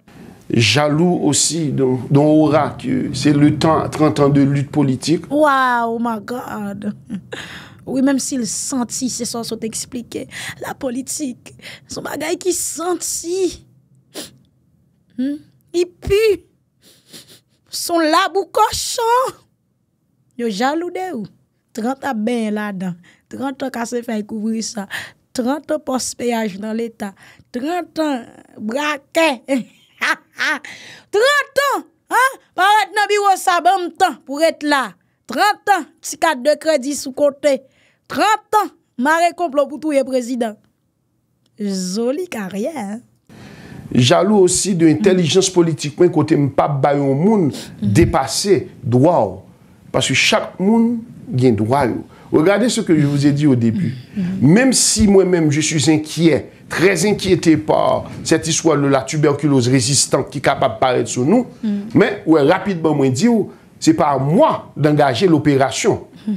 Jalou osi don Ora ki se lutan 30 an de lut politik. Ouwa, oh my God! Ouwi, menm si il santi, se son son te eksplike. La politik, son bagay ki santi. I pu! Son labou koshon! Yo jalou de ou? 30 an ben la dan. 30 an kase fay kouvri sa. 30 an pospeyaj nan l'Etat. 30 an brake! 30 an! 30 ans, ha? Parat nan bi wos sa bom tan pou et la. 30 ans, tsi kat de kredi sou kote. 30 ans, ma rekomplon pou touye prezident. Zoli karye, he? Jalou osi de intelijans politikwen kote mpap bayon moun mhm. depase, dwa ou. Oh. Paske chak moun gen dwa ou. Oh. Regardez se ke je vous e di ou debu. Mem si mwen menm je sou zin kiye, Très inquiété par cette histoire de la tuberculose résistante qui est capable de paraître sur nous, mm. mais où elle rapidement m'en dit, oh, c'est par moi d'engager l'opération. Mm.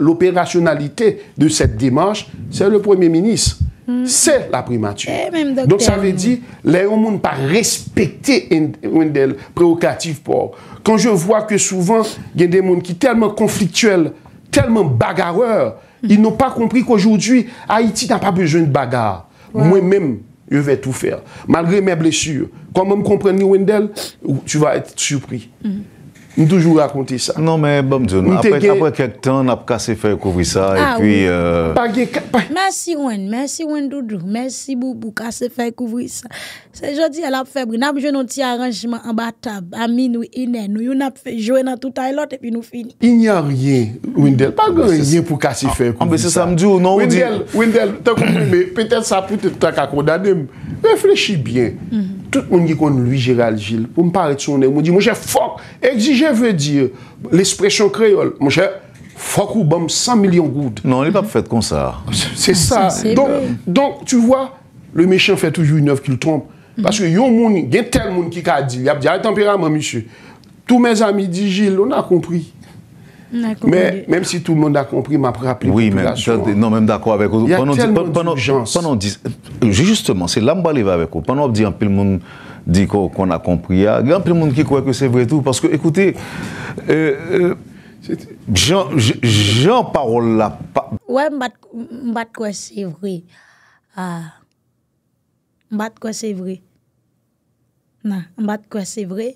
L'opérationnalité de cette démarche, c'est le premier ministre. Mm. C'est la primature. Eh, Donc ça veut dire, l'aéromonde par respecter un des préoclatives. Quand je vois que souvent, il y a des mondes qui est tellement conflictuels, tellement bagarreurs, ils n'ont pas compris qu'aujourd'hui, Haïti n'a pas besoin de bagarre. Mwen menm, yo ve tout fer. Malgre men blesur. Koman m kompren niwen del, ou tu va et te supri. Mm-hmm. Ni toujou raconti sa. Non men, apre ket tan, nap kase fè kouvri sa, e pi... Mersi Wen, mersi Wen Doudou, mersi Boubou, kase fè kouvri sa. Se jodi alap febri, nap jwen nouti aranjman amba tab, ami nou, inè nou, yon ap fè jwen nan touta ilot, e pi nou fini. Inè ryen, Wendel, pa gwen ryen pou kase fè kouvri sa. Ambe se samdou, non wè di? Wendel, wendel, te koumbe, pètè sa pou te takakou, danèm, refrechi bien. Mm-hmm. Tout moun gè kon Louis-Gérald Gilles, pou mpare t veut dire l'espression créole mon chè, fokou bom 100 milyon gout. Non, il n'est pas fait comme ça. C'est ça. Donc, tu vois, le méchant fait toujours une oeuvre qui le trompe. Parce que y'a un monde, y'a tel monde qui a dit, y'a dit, alé tant pire moi, monsieur, tous mes amis di Gilles, on a compris. Mais, même si tout le monde a compris, ma propre population. Oui, mais, non, même d'accord avec vous. Il y a tel monde d'urgence. Euh, justement, c'est là où je vais avec vous. Pendant que vous dites à tout le monde Di ko kon a kompri ya. Gan pli moun ki kwe kwe se vre tou. Paske ekoute, euh, euh, jen parol la pa. Ouè mbat kwe se vre. Ah, mbat kwe se vre. Mbat kwe se vre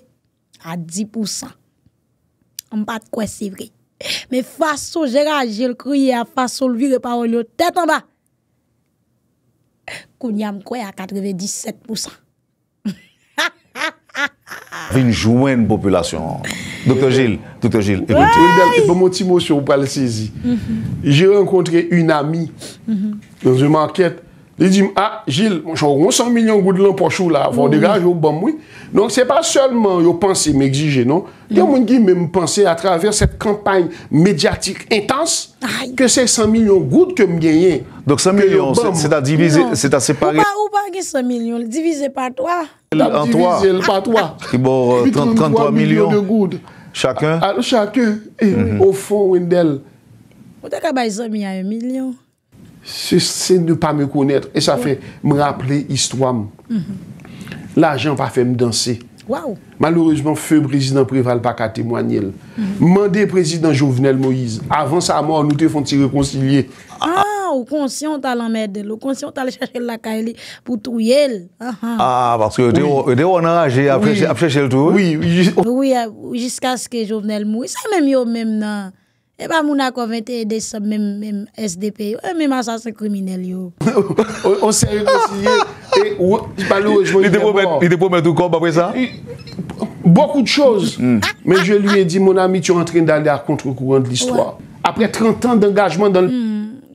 a 10%. Mbat kwe se vre. Me faso jera jel kwe a faso lvi de parol yo tetan ba. Koun ya mkwe a 97%. vini jwenn populasyon. Dr. Gilles, Dr. Gilles, evite. Pou moun ti moun sou palesezi. Je renkontre un ami dans une manquette Il dit, ah, Gilles, j'en ron 100 milyon goud l'an pochou la, vondega, j'en bon moui. Non, se pa seulement yo pense m'exige, non. Yo moun gime m'pense a travers set kampagne mediatik intense ke se 100 milyon goud ke m'gayen. Donk 100 milyon, se ta divize, se ta separe. Ou pa, ou pa gen 100 milyon, divize pa 3. La divize, la pa 3. Ki bo 33 milyon. 33 milyon de goud. Chaken? Chaken. E, ou mm-hmm. fon wendel. Ou te ka bay zon mi a 1 milyon? Se se ne pa me konet, e sa fe m raple histwa m. Mhm. La jen pa fe m danse. Malourezman, fe m prezident prival pa ka temwanyel. Mhm. Mande prezident Jovenel Moïse, avan sa mò, nou te fon ti rekonsilye. A, ah, ou konsyon ta la mèdèl, ou konsyon ta le chache lakay li pou touyèl. A, ah, ah. parce que de ou an aje ap chache l'tou. Oui, jusqu'a ce que Jovenel Moïse a mèm yo mèm nan. E pa moun a konvente ede se mèm SDP, e mèm ansasè krimine li yo. On sè yon konsilier, e wè, jpallou, jwè jwè yon konvente. I de pou mèdou kob apre sa? Bekou t'chose. Men je li e ah. di, moun ami, t'you rentrè nan lè a kontre kouwant l'histoire. Apre 30 ans d'engajman dan...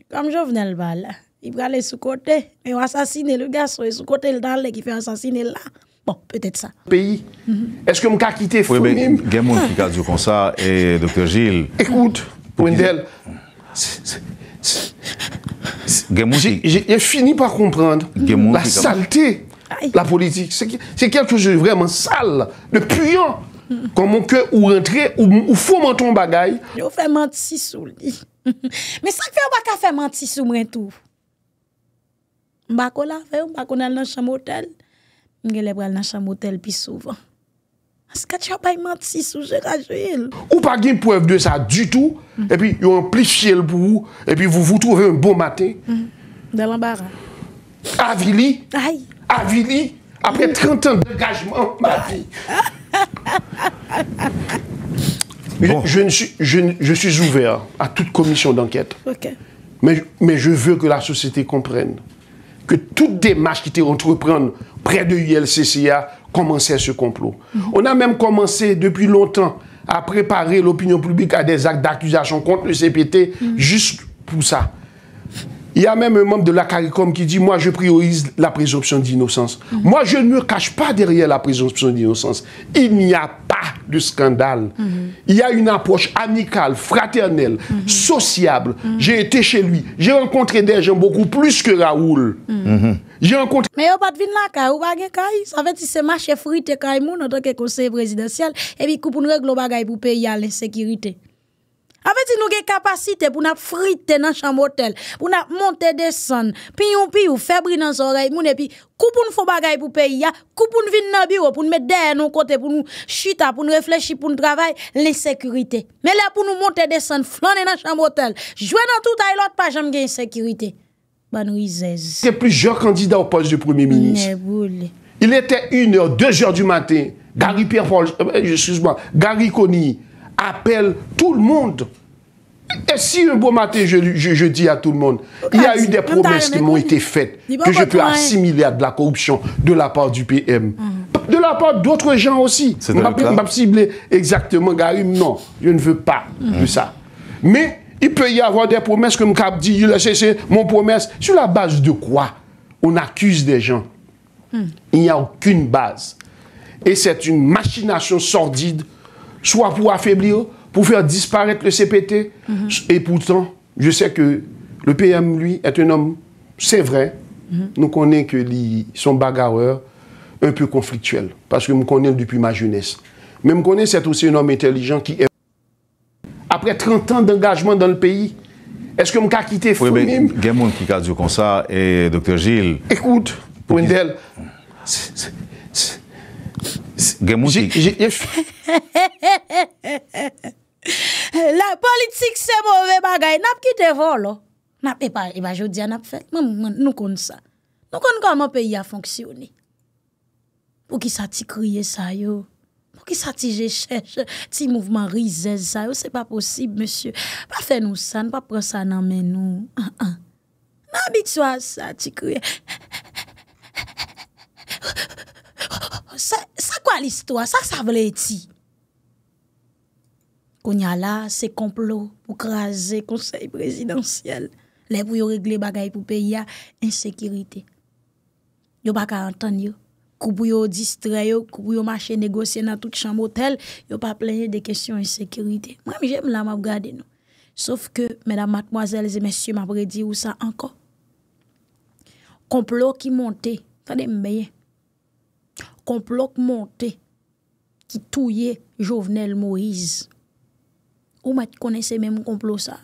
Kam hmm. jo vnen l'bal, i pralè sou kote, yon ansasine lè gaso, yon sou kote lè dan lè ki fè ansasine lè la. Bon, peut-être ça. Pays, mm-hmm. est-ce que m'kakite founim? Oui, ben, Gemoun fika du konsa et Dr. Gilles... Écoute, Wendel, j'ai fini par comprendre la saleté, la politique. C'est quelque chose de vraiment sale, de puant, mm-hmm. comme mon coeur ou rentré, ou fomentant bagaille. Yo fèmant si souli. Mè sa k fèmant si sou mwen tou. Mbakou la fèm, mbakou nan lan chan motel. Mwen gen le pral souvent. souvent. que tu n'as pas pas menti sous ce jel Ou pas de preuve de ça du tout. Mm. Et puis, vous amplifiez le pour vous. Et puis, vous vous trouvez un bon matin. Mm. Dans l'embarras. Avili. Aïe. Avili. Après 30 mm. ans d'engagement, ma vie. bon. je, je, suis, je, je, suis ouvert à toute commission d'enquête. OK. Mais, mais je veux que la société comprenne que toute démarche qui était entreprendre près de l'ULCCA, commençait ce complot. On a même commencé depuis longtemps à préparer l'opinion publique à des actes d'accusation contre le CPT, juste pour ça. Y a mèm mèm de la Karikom ki di, moi je priorize la présoption d'innosance. Mm-hmm. Moi je ne cache pas derrière la présoption d'innosance. Il n'y a pas de scandale. Mm-hmm. Y a une approche amicale, fraternelle, mm-hmm. sociable. J'ai été chez lui. J'ai rencontré des gens beaucoup plus que Raoul. Mais y a pas de vin là, kaya. Y a pas de vin là, kaya. En fait, si se marche frite kaya moun, y a pas de conseil présidentiel. Et puis, koupounre, global, y a les securités. nous di nou pour nous pou nap frite nan chanm pour nous monter monte desan, pi yon puis yon febri nan zorey moun pour koupoun fò bagay pou pour ya, koupoun vin nan bureau, pour nous mettre pour nous pour pour nous chita, pour nous réfléchir, pour nous travailler, l'insécurité. Mais là pour nous monter descendre, flâner dans la d'hôtel d'hôtel, jouer dans tout ay lot pa jam Il y C'est plusieurs candidats au poste de Premier ministre. Il était 1h, 2h du matin. Gary Pierre Paul, euh, excuse-moi, Gary Conny, appelle tout le monde. Et si un beau matin, je, je, dis à tout le monde, il y a eu des promesses qui m'ont été faites, que je peux assimiler à de la corruption de la part du PM, mhm. de la part d'autres gens aussi. Je ne cibler exactement Garim, non, je ne veux pas mhm. de ça. Mais il peut y avoir des promesses comme Cap dit, c'est mon promesse. Sur la base de quoi on accuse des gens mhm. Il n'y a aucune base. Et c'est une machination sordide Swa pou affeblir, pou fèr disparèk le CPT. Mhm. Et pourtant, je sè ke le PM, lui, et un homme, c'est vrai, mhm. nou konè ke li son bagareur un peu konfliktuel. Paske mou konè dupi ma jounès. Men mou konè, c'est aussi un homme intelligent ki... Apre 30 ans d'engagement dans le pays, est-ce que mou kakite founim? Gèmoun kika diou konsa, et Dr. Gilles... Ekout, point dèl... La politique, c'est mauvais bagaille. N'a pas quitté vol. N'a pas, et bah, je dis, n'a pas fait. Nous connaissons ça. Nous connaissons comment le pays a fonctionné. Pour qui ça t'y crier, ça, yo? Pour qui ça t'y cherche? petit mouvement rise ça, yo? C'est pas possible, monsieur. Pas faire nous ça, pas prendre ça dans mes nous ah, ah. N'habitue à ça, t'y Sa kwa l'histoire, sa sa vle eti Konya la, se komplo Pou kraze konsey presidensyel Le pou yo regle bagay pou peya Insekirite Yo pa karantan yo Kou pou yo distrayo, kou pou yo mache Negosye nan tout chan motel Yo pa plenye de kesyon insekirite Mwen mi jem la ma vgade nou Sof ke, medan matmoazel, zemesye ma vredi Ou sa anko Komplo ki monte Sa de mbeye Komplo k montè ki touye Jovenel Moïse. Ou mat kone se mè mou komplo sa?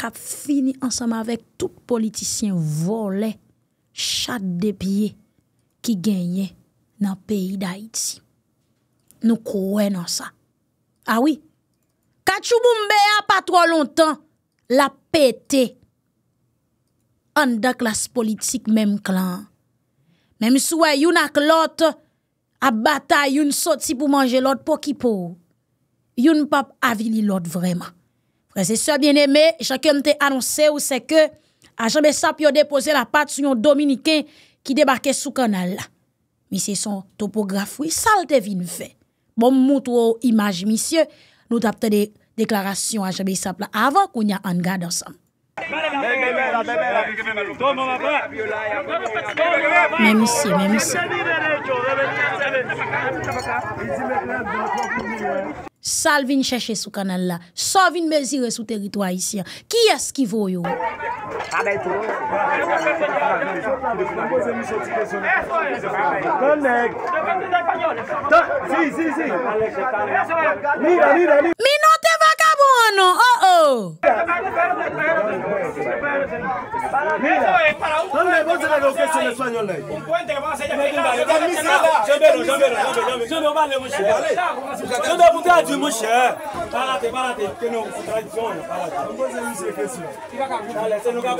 Ka fini ansam avèk tout politisyen volè, chad depye ki genye nan peyi d'Haïti. Nou kouè nan sa. Awi, ah kachou bou mbe a patwa lontan, la pète an da klas politik mèm klan. Mem sou a yon ak lot, a batay yon sot si pou manje lot poki pou. Yon pap avili lot vreman. Prese sè, bien eme, chakèm te anonse ou seke, bon, a jenbe sap yo depose la pat sou yon dominiken ki debarke sou kanal la. Misye son topografou, sal te vinve. Bon moutou ou imaj misye, nou tapte de deklarasyon a jenbe sap la avan kou nyan an gade ansan. Mè misi, mè misi. Salvin chercher sous canal là, ça So mesurer sous territoire ici. Qui est-ce Qui vaut yo? Oh oh! Moushe, para te, para te, te nou tradisyon Moushe, para te, para te, te nou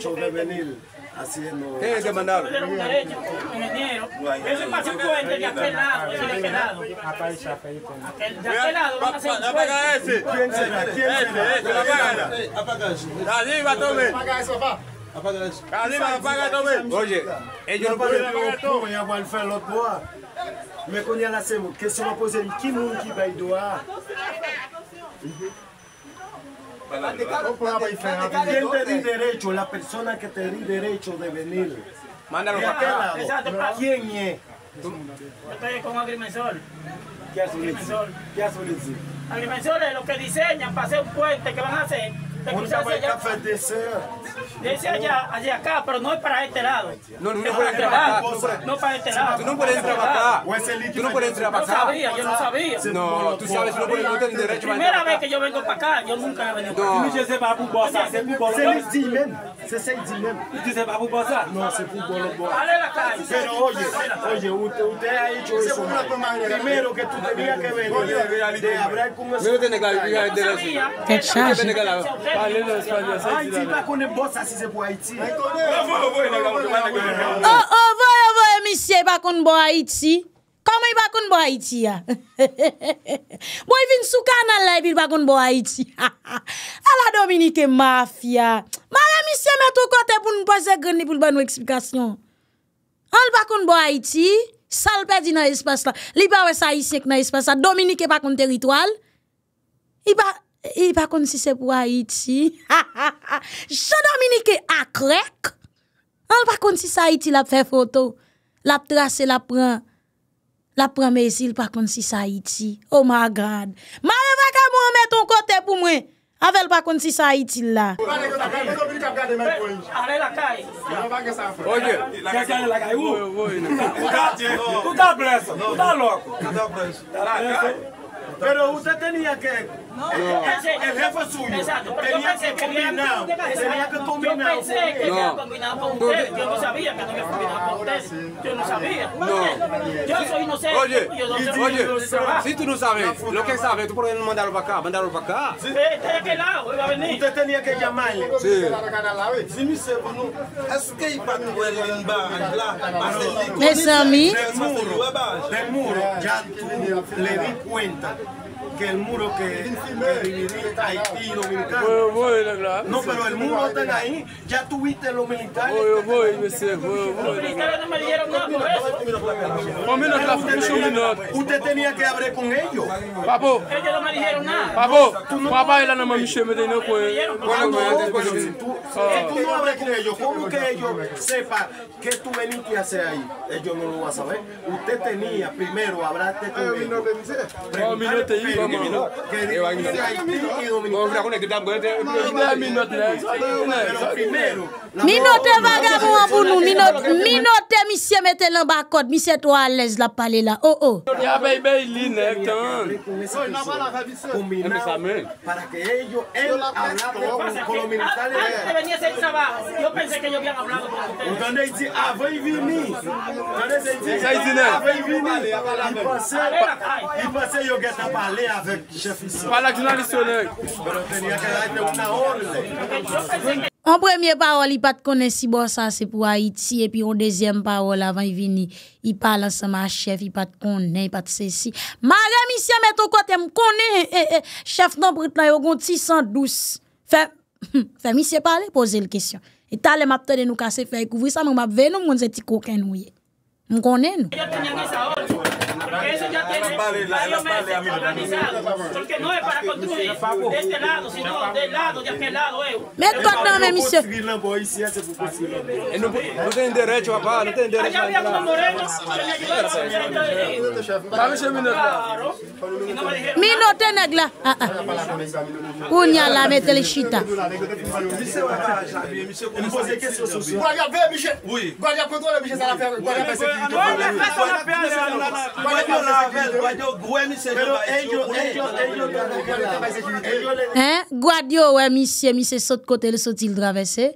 tradisyon ¿Qué te mandaron? Ese pase puente de aquel lado, ese de aquel lado. Aquel, de aquel lado, van a hacer un Apaga ese. ¿Quién será? ¿Quién será? Ese, ese, apaga ese. Arriba, tome. Apaga Apaga eso. Arriba, apaga, tome. Oye, ellos no pueden apagar todo. Voy a volver al se eu não pôs ele, que mundo vai doar? ¿Quién te di derecho? La persona que te di derecho de venir. Mándalo para qué lado? ¿Quién es? Yo estoy con Agrimensor. ¿Qué hace Agrimensor? ¿Qué hace Agrimensor es lo que diseñan para hacer un puente que van a hacer. Un café de Dice allá, hacia acá, pero no es para este lado. No, no, no para este lado. No para este lado. Tú no puedes este trabajar. Tú no puedes acá. Yo no sabía, yo no sabía. No, tú sabes, no puedes, no tienes derecho a Primera vez que yo vengo para acá, yo nunca he venido para acá. No, c'est pas pour boire ça, c'est pour boire C'est dit même. C'est ça dit même. Tu sais pas pour ça No, c'est pour boire Allez la calle. Pero oye, oye, usted ha hecho eso. Primero que tú tenías que venir de hablar con nosotros. Yo tenía que hablar de la... Qué Aiti pa kon e bosa se se pou Aiti. Aiti pa kon e bosa se se pou Aiti. O vo, o vo, o vo, misye, pa kon pou Aiti. Kama i pa kon pou Aiti ya. Bo yi vin sou kanan la, i pa kon pou Aiti. Ala Dominike mafya. Mare misye, meto kote pou npoze gwen li pou lwa nou eksplikasyon. Al pa kon pou Aiti, sal pe di nan espas la. Li pa we sa isek nan espas la. Dominike pa kon teritwal. I pa... Et pa kon si c'est pour Haïti, Jean Dominique n'y a pas kon si a Haïti, la trace foto. La a la pran. La pran n'y il pa si ça Haïti, Oh my God. Ma vais mwen mettre ton côté pour mwen. Avec pa kon si sa Haïti la. la la Não, El jefe suyo Exacto, pero tenía que combinar, tenía que combinar. Yo pensé que iba a combinar con não? Eu não sabía que não não a combinar con usted, yo não não Não. Yo soy inocente, oye, yo não sé oye, si não no não lo que sabes, tú por não não mandaron não acá, mandaron para acá. Sí, de aquel lado, iba a venir. Usted tenía que llamarle. Sí. Si me sé, bueno, es que iba a tener un bar lá, mas ele... Mes amis. muro, del muro, já tú le conta. que el muro que, que dividía Haití y Dominicana. No, pero el muro está ahí. Ya tuviste los militares. Voy, voy, monsieur, voy, voy. Los militares no me dijeron nada por eso. Usted tenía que hablar con ellos. Papo. Ellos no me dijeron nada. Papo, papá y la mamá Michelle me dijeron que... Bueno, bueno, pues, si tú no hablas con ellos, ¿cómo que ellos sepan qué tú veniste a hacer ahí? Ellos no lo van a saber. Usted tenía primero, hablarte con ellos. No, Se ou cycles, som tuọwè microphone in a pinou. 🎵 Binote wak ge vous amb environmentally. 🎵 Binote minote mi sey anmen tenè yo ba kote mi sey tọwè anmen ast chapelè la. 🎵 Na avalè bay kite pou s breakthrough ni konbina ouye. 🎵 Anpe venò servie sushimi, jan se pif 10 konveye alèp le vin 여기에 ta tri. 🎵 D serge Qurmeye adaveye vè kon dene, 🎵 li vèbèze y browm la bayfire, En premier parole, il pas de connaître si bon ça c'est pour Haïti et puis en deuxième parole avant il vini, il parle ensemble à chef, il pas de connaît, il pas de ceci. Madame ici met au côté me connaît eh, eh, eh. chef non brut là, il petit sans douce. Fait hum, fait monsieur poser le question. Et t'as les de nous casser faire couvrir ça, mais m'a venir nous mon petit coquin nous. Me connaît nous. porque eso ya tiene varios meses organizado, porque no es para construir de este lado, sino del lado de aquel lado. Mete cotão, Não tem não tem direito. Allá había uno moreno me a hacer Claro. Mino tem negla. Unha lá, chita. não vou dizer o seu. Guarda bem, Michel. Guarda bem, Michel. Guarda bem, Michel. Guarda bem, Michel. Guarda Guadio, ouais, monsieur, monsieur, saute côté, le il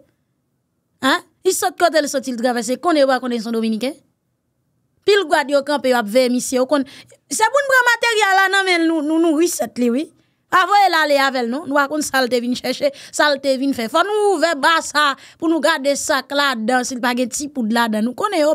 Hein? Il saute côté, le il Qu'on son dominicain? Pile Guadio quand il monsieur, C'est bon, matériel là, non, mais nous, nous, nous, avec nous, nous avons chercher, faire. nous ça, pour nous garder ça là-dedans, s'il pas de petit nous là-dedans. Nous connaissons,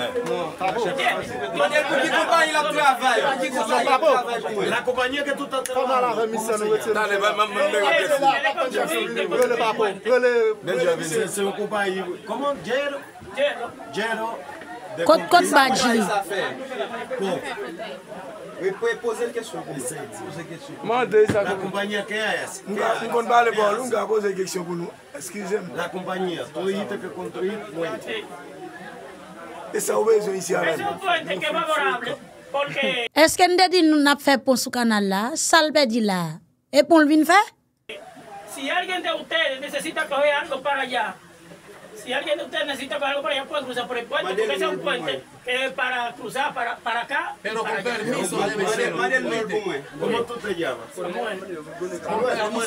a yepe... Kite gen kyunwe la wenten Fat viral Belleód zan 議 sou de frayang La ny un psik r propri Doyor esa Es un puente que es favorable. Porque... est que nous canal là, dit là. Si alguien de ustedes necesita coger algo para allá, si alguien de ustedes necesita coger algo para allá, puede cruzar por el puente, porque es un puente que es para cruzar para, acá. Pero con permiso debe ser. ¿Cómo tú te llamas? Samuel. Samuel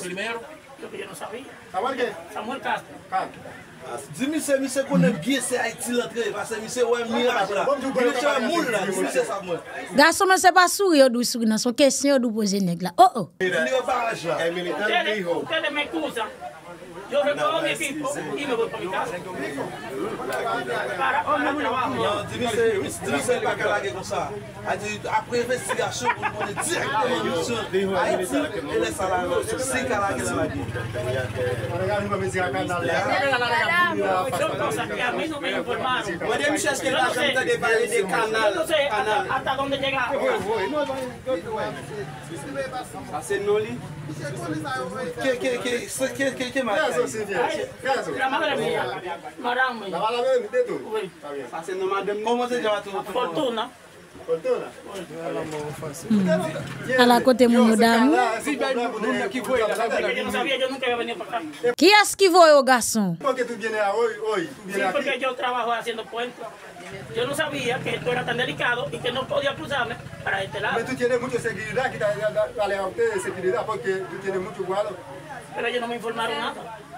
Samuel, ¿Samuel Samuel Castro. Di mi se mi se konen gye se a iti lantre eva se mi se wè milaj la, di mi se wè moul la, di mi se sa mwen. Gansou men se pa suri yo dwi suri nan, son kesen yo dwi boze neg la, oh, oh. o o. Yo vekòm mè finpò, ki mè vòt pòmikà. Par an mè mè mò an mò. Dimi se pa karake kon sa. Apre vek si gachò, pou mè mè dijekte. A eti, elè sarangò. Si karake nan mè dijekte. Par an mè mè mè si karake nan mè. Mè nan mè mè mè mè. Mè de mi chè skè la jèm ta de balè de kanal. Kanal. Atta don de chèk la. Ase noli. Kè mè mè? bien. ¿Qué es eso? La madre mía. ¿La mala de usted tú? Oui. Está bien. Haciendo más de... ¿Cómo se llama tu Fortuna. ¿Qué es que voy, oh, o Garzón? ¿Por qué tú vienes hoy? hoy tú vienes sí, porque yo trabajo haciendo puentes. Yo no sabía que esto era tan delicado y que no podía cruzarme para este lado. Pero tú tienes mucha seguridad, dale a ustedes seguridad porque tú tienes mucho guardo. Pero ellos no me informaron nada.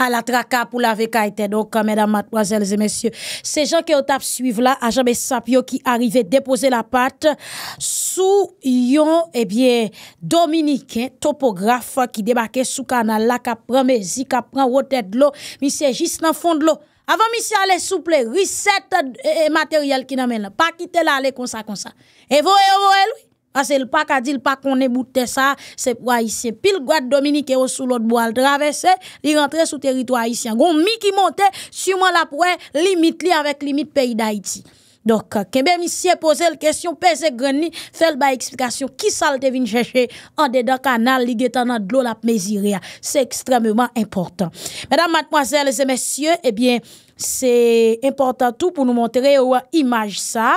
A la traka pou lave kaite do ka, mèdam, mademoiselles et mèsyè. Se jan ke otap suive la, ajanbe Sapio ki arrive depose la pat, sou yon, ebyen, eh Dominique, topografe, ki debake sou kanal la, ka pran mezi, ka pran wote dlo, mi se jis nan fond lo. Avant monsieur aller souple, recette et euh, euh, matériel qui n'amène pas quitter là aller comme ça comme ça. Et voyez vous, lui parce que le pas qu'a dit le pas qu'on est ça, c'est pour haïtien. Pile guad dominique au sous l'autre bois traversé, traverser, il rentrait sous territoire haïtien. Gon mi qui montait, sûrement la pour eh, limite li avec limite pays d'Haïti. Dok, euh, kembe misye pose l kesyon, peze greni, fel ba eksplikasyon, ki sal devin cheche an deda ka nan ligetan nan dlol ap mezirea. Se ekstrememan importan. Medan matmoazel, se mesye, ebyen, eh se importan tou pou nou montere ouwa imaj sa.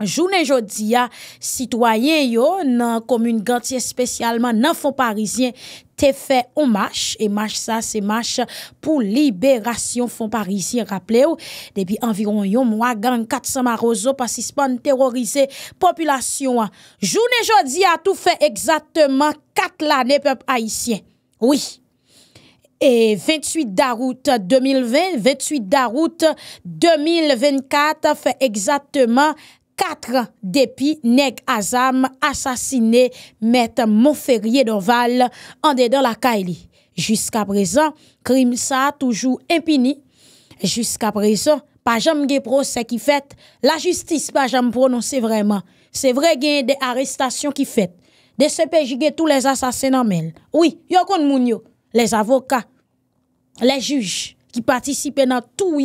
Jounen jodi ya, sitwayen yo nan komune gantye, spesyalman nan fon parizien, C'est fait on marche et marche ça c'est marche pour libération font parisien vous depuis environ un mois gang 400 marozo participant terroriser population hein. journée jodi a tout fait exactement 4 l'année peuple haïtien oui et 28 d'août 2020, 28 d'août 2024 fait exactement 4 ans depuis Neg Azam assassiné Maître Montferrier d'Oval en dedans la Kaili. Jusqu'à présent, crime ça a toujours impuni. Jusqu'à présent, pas jamais de procès qui fait, la justice pas jamais prononcé vraiment. C'est vrai qu'il y a des arrestations qui fait. Des CPJ tous les assassins en Oui, il y moun yo, les avocats, les juges qui participent dans tout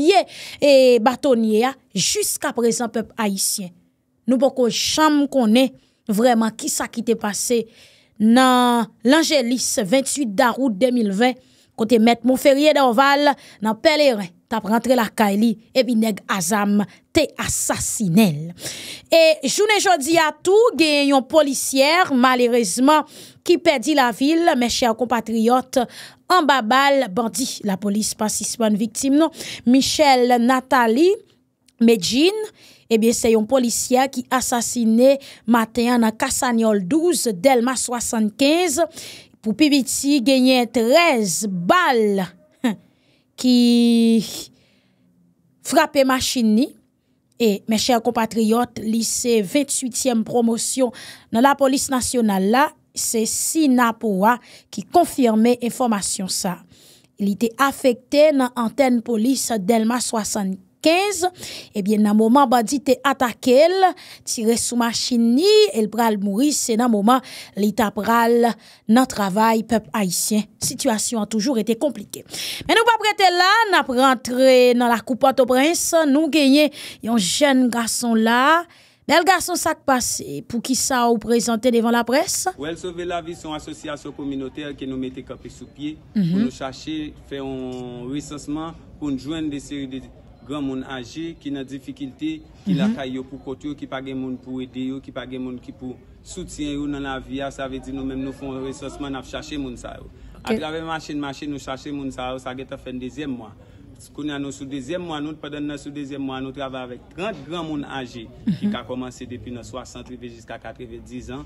et bâtonnier jusqu'à présent peuple haïtien. Nou poko chanm konen vreman ki sa ki te pase nan l'Angelis 28 Daroud 2020. Kote met moun ferye dan val nan pelerè tap rentre la kaili ebi neg azam te asasinel. E jounen jodi atou gen yon polisier malerezman ki pedi la vil. Mè chè an kompatriot an babal bandi la polis pasisman viktim nou. Michel Nathalie Medjine. Eh bien c'est un policier qui matin, maten dans Cassaniol 12, Delma 75, Pour pibiti gagné 13 qui hein, qui frappé machini. et mes chers compatriotes lycée 28e promotion dans la police nationale là c'est qui qui confirmait information ça il était affecté dans antenne police Delma 75 et eh bien nan moment moment dit, atake attaqué tiré sous machine ni, el pral mourir c'est dans moment li ta pral travail, travail peuple Situation situation toujours été été Mais nous pas pas là, là n'a rentré dans la nous, au prince nous genye un jeune garçon la, Bel garçon ça passé, pour qui ça vous présenter devant la presse? Ou elle sauver la vie, son association communautaire qui nous mettait cap sous pied mm -hmm. pour nous chercher, faire un recensement, pour nous joindre des séries de gran moun aje, ki nan difikilte ki lakay mhm. yo pou kot yo, ki pa gen moun pou ede yo, ki pa gen moun ki pou soutyen yo nan la viya, sa ve di nou menm nou fon resosman ap chache moun sa yo. Adrave machin machin nou chache moun sa yo, sa ge ta fen dezem mwa. Skoun ya nou sou dezem mwa nou, padan nou sou dezem mwa nou travè avèk 30 gran moun aje ki ka komanse depi nan 63 jiska 90 an,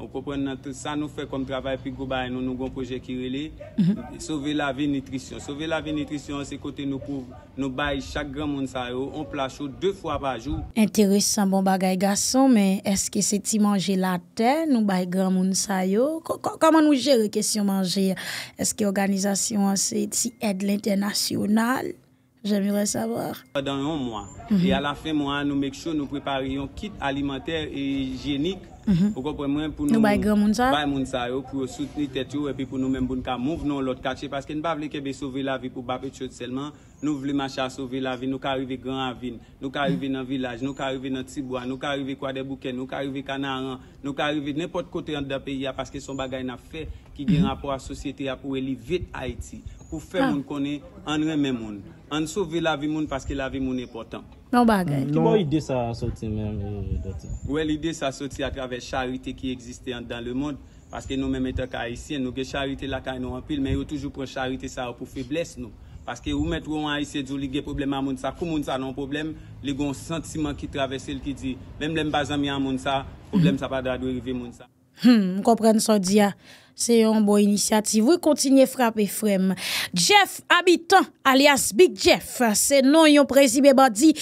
Ou pou pren nan tout sa nou fè kom travay, pi kou bay nou nou gon proje ki rele, mhm. souve la ve nitrisyon. Souve la ve nitrisyon se kote nou pou nou bay chak gran moun sayo, ou plasho deou fwa vajou. Interessan bon bagay gason, men eske se ti manje la ten nou bay gran moun sayo? Koman nou jere kesyon manje? Eske organizasyon se ti edle internasyonal? J'aimerais savoir. Pendant un mois. Mhm. Et à la fin mois, nous make sure nous préparions kit alimentaire et hygiénique. pour Pour nous pour nous. Nous moun ça. moun ça pour soutenir et puis pour nous même pour ka move non l'autre quartier parce que nous pas voulons sauver la vie pour pas chose seulement. Nous voulons marcher sauver la vie, nous arriver grand avine, nous arriver mhm. dans village, nous arriver dans petit bois, nous arriver quoi des bouquets, nous arriver canaran, nous arriver n'importe côté dans pays parce que son bagage n'a fait qui a mhm. rapport à la société pour élever Haïti, pour faire moun connaître en même monde. An souve la vi moun paske la vi moun epotan. Nan bagay. Kibou ide sa soti men? Wè eh, e l'ide sa soti akrave charite ki egziste an dan le moun. Paske nou men mette ka isye, nou ge charite la ka yon apil, men yo toujou pren charite sa apou febles nou. Paske ou mette wou an isye djou li gen problem an moun sa, kou moun sa nan problem, li gon sentimen ki travesel ki di, mèm lèm bazan mi an moun sa, problem sa pa da dwe revi moun sa. Hmm, m kompren son diya. c'est une bonne initiative. Vous continuez frapper frem. Jeff, habitant, alias Big Jeff, c'est non yon un président qui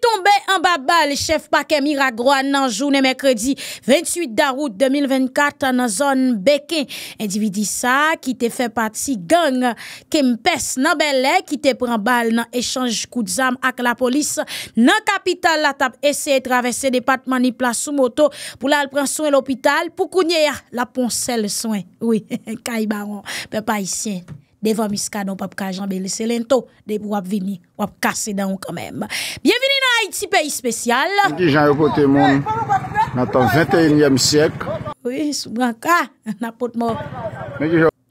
tombait en bas balle, chef paquet Miragroan, en journée mercredi 28 d'août 2024, dans la zone Bekin. Individu ça, qui te fait partie gang Kempes, dans Belay, qui te prend balle dans échange coup de zam avec la police, dans capitale, la table essayer de traverser département ni place sous moto pour la prendre soin l'hôpital, pour qu'on la poncelle soin. Oui, kay baron, pe Devant isyen. Devan miskadon pap kajan beli selento, de wap vini, wap kase dan quand même. Bienvenue dans Haïti, pays spécial. Je jan yo yopote moun, dans ton 21e siècle. Oui, sou branka, nan pot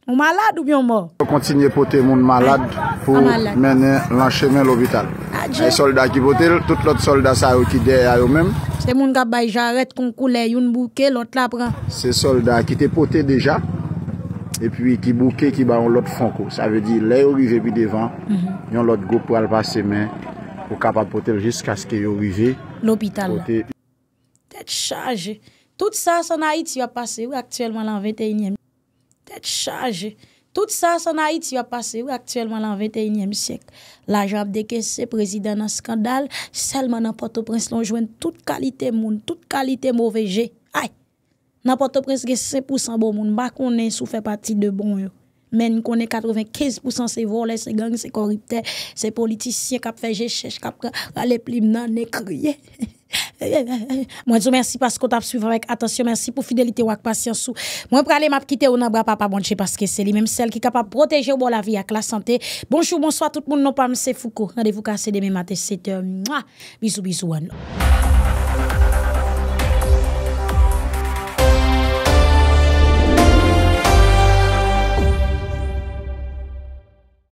O malade ou byon mor? Yo kontinye pote moun malade pou menen lanshe men l'hobital. Adje. Se soldat ki pote, mhm. tout lot soldat sa yo ki de a yo men. Se moun gabay jaret kon koule, yon bouke, lot la pran. Se soldat ki te pote deja, e pi ki bouke ki ba yon lot fonko. Sa ve di, le yo rive pi devan, yon lot go pou alpase men, pou kapat pote jis ka skye yo rive. L'hobital la. Tet charge. Tout sa, sa na iti yo pase, yo aktuelman lan 21e m. tête chargée. Tout ça, c'est en Haïti a passé actuellement dans le 21e siècle. L'argent décaissé, président dans scandale, seulement dans Port-au-Prince, l'on toute qualité monde, toute qualité mauvais jet. Aïe! Dans Port-au-Prince, 5% bon monde, pas bah, qu'on est fait partie de bon. Mais nous est 95% c'est volés, c'est gangs, c'est corrupteurs, c'est politiciens qui ont fait cherché, qui ont les plumes, qui ont moi, je merci parce qu'on t'a suivi avec attention. Merci pour fidélité ou patience. Moi, pour aller quitter ou n'abra bras papa parce que c'est lui même celle qui est capable de protéger la vie avec la santé. Bonjour, bonsoir tout le monde. Non pas M. Foucault. Rendez-vous c'est demain matin 7h. Bisous, bisous.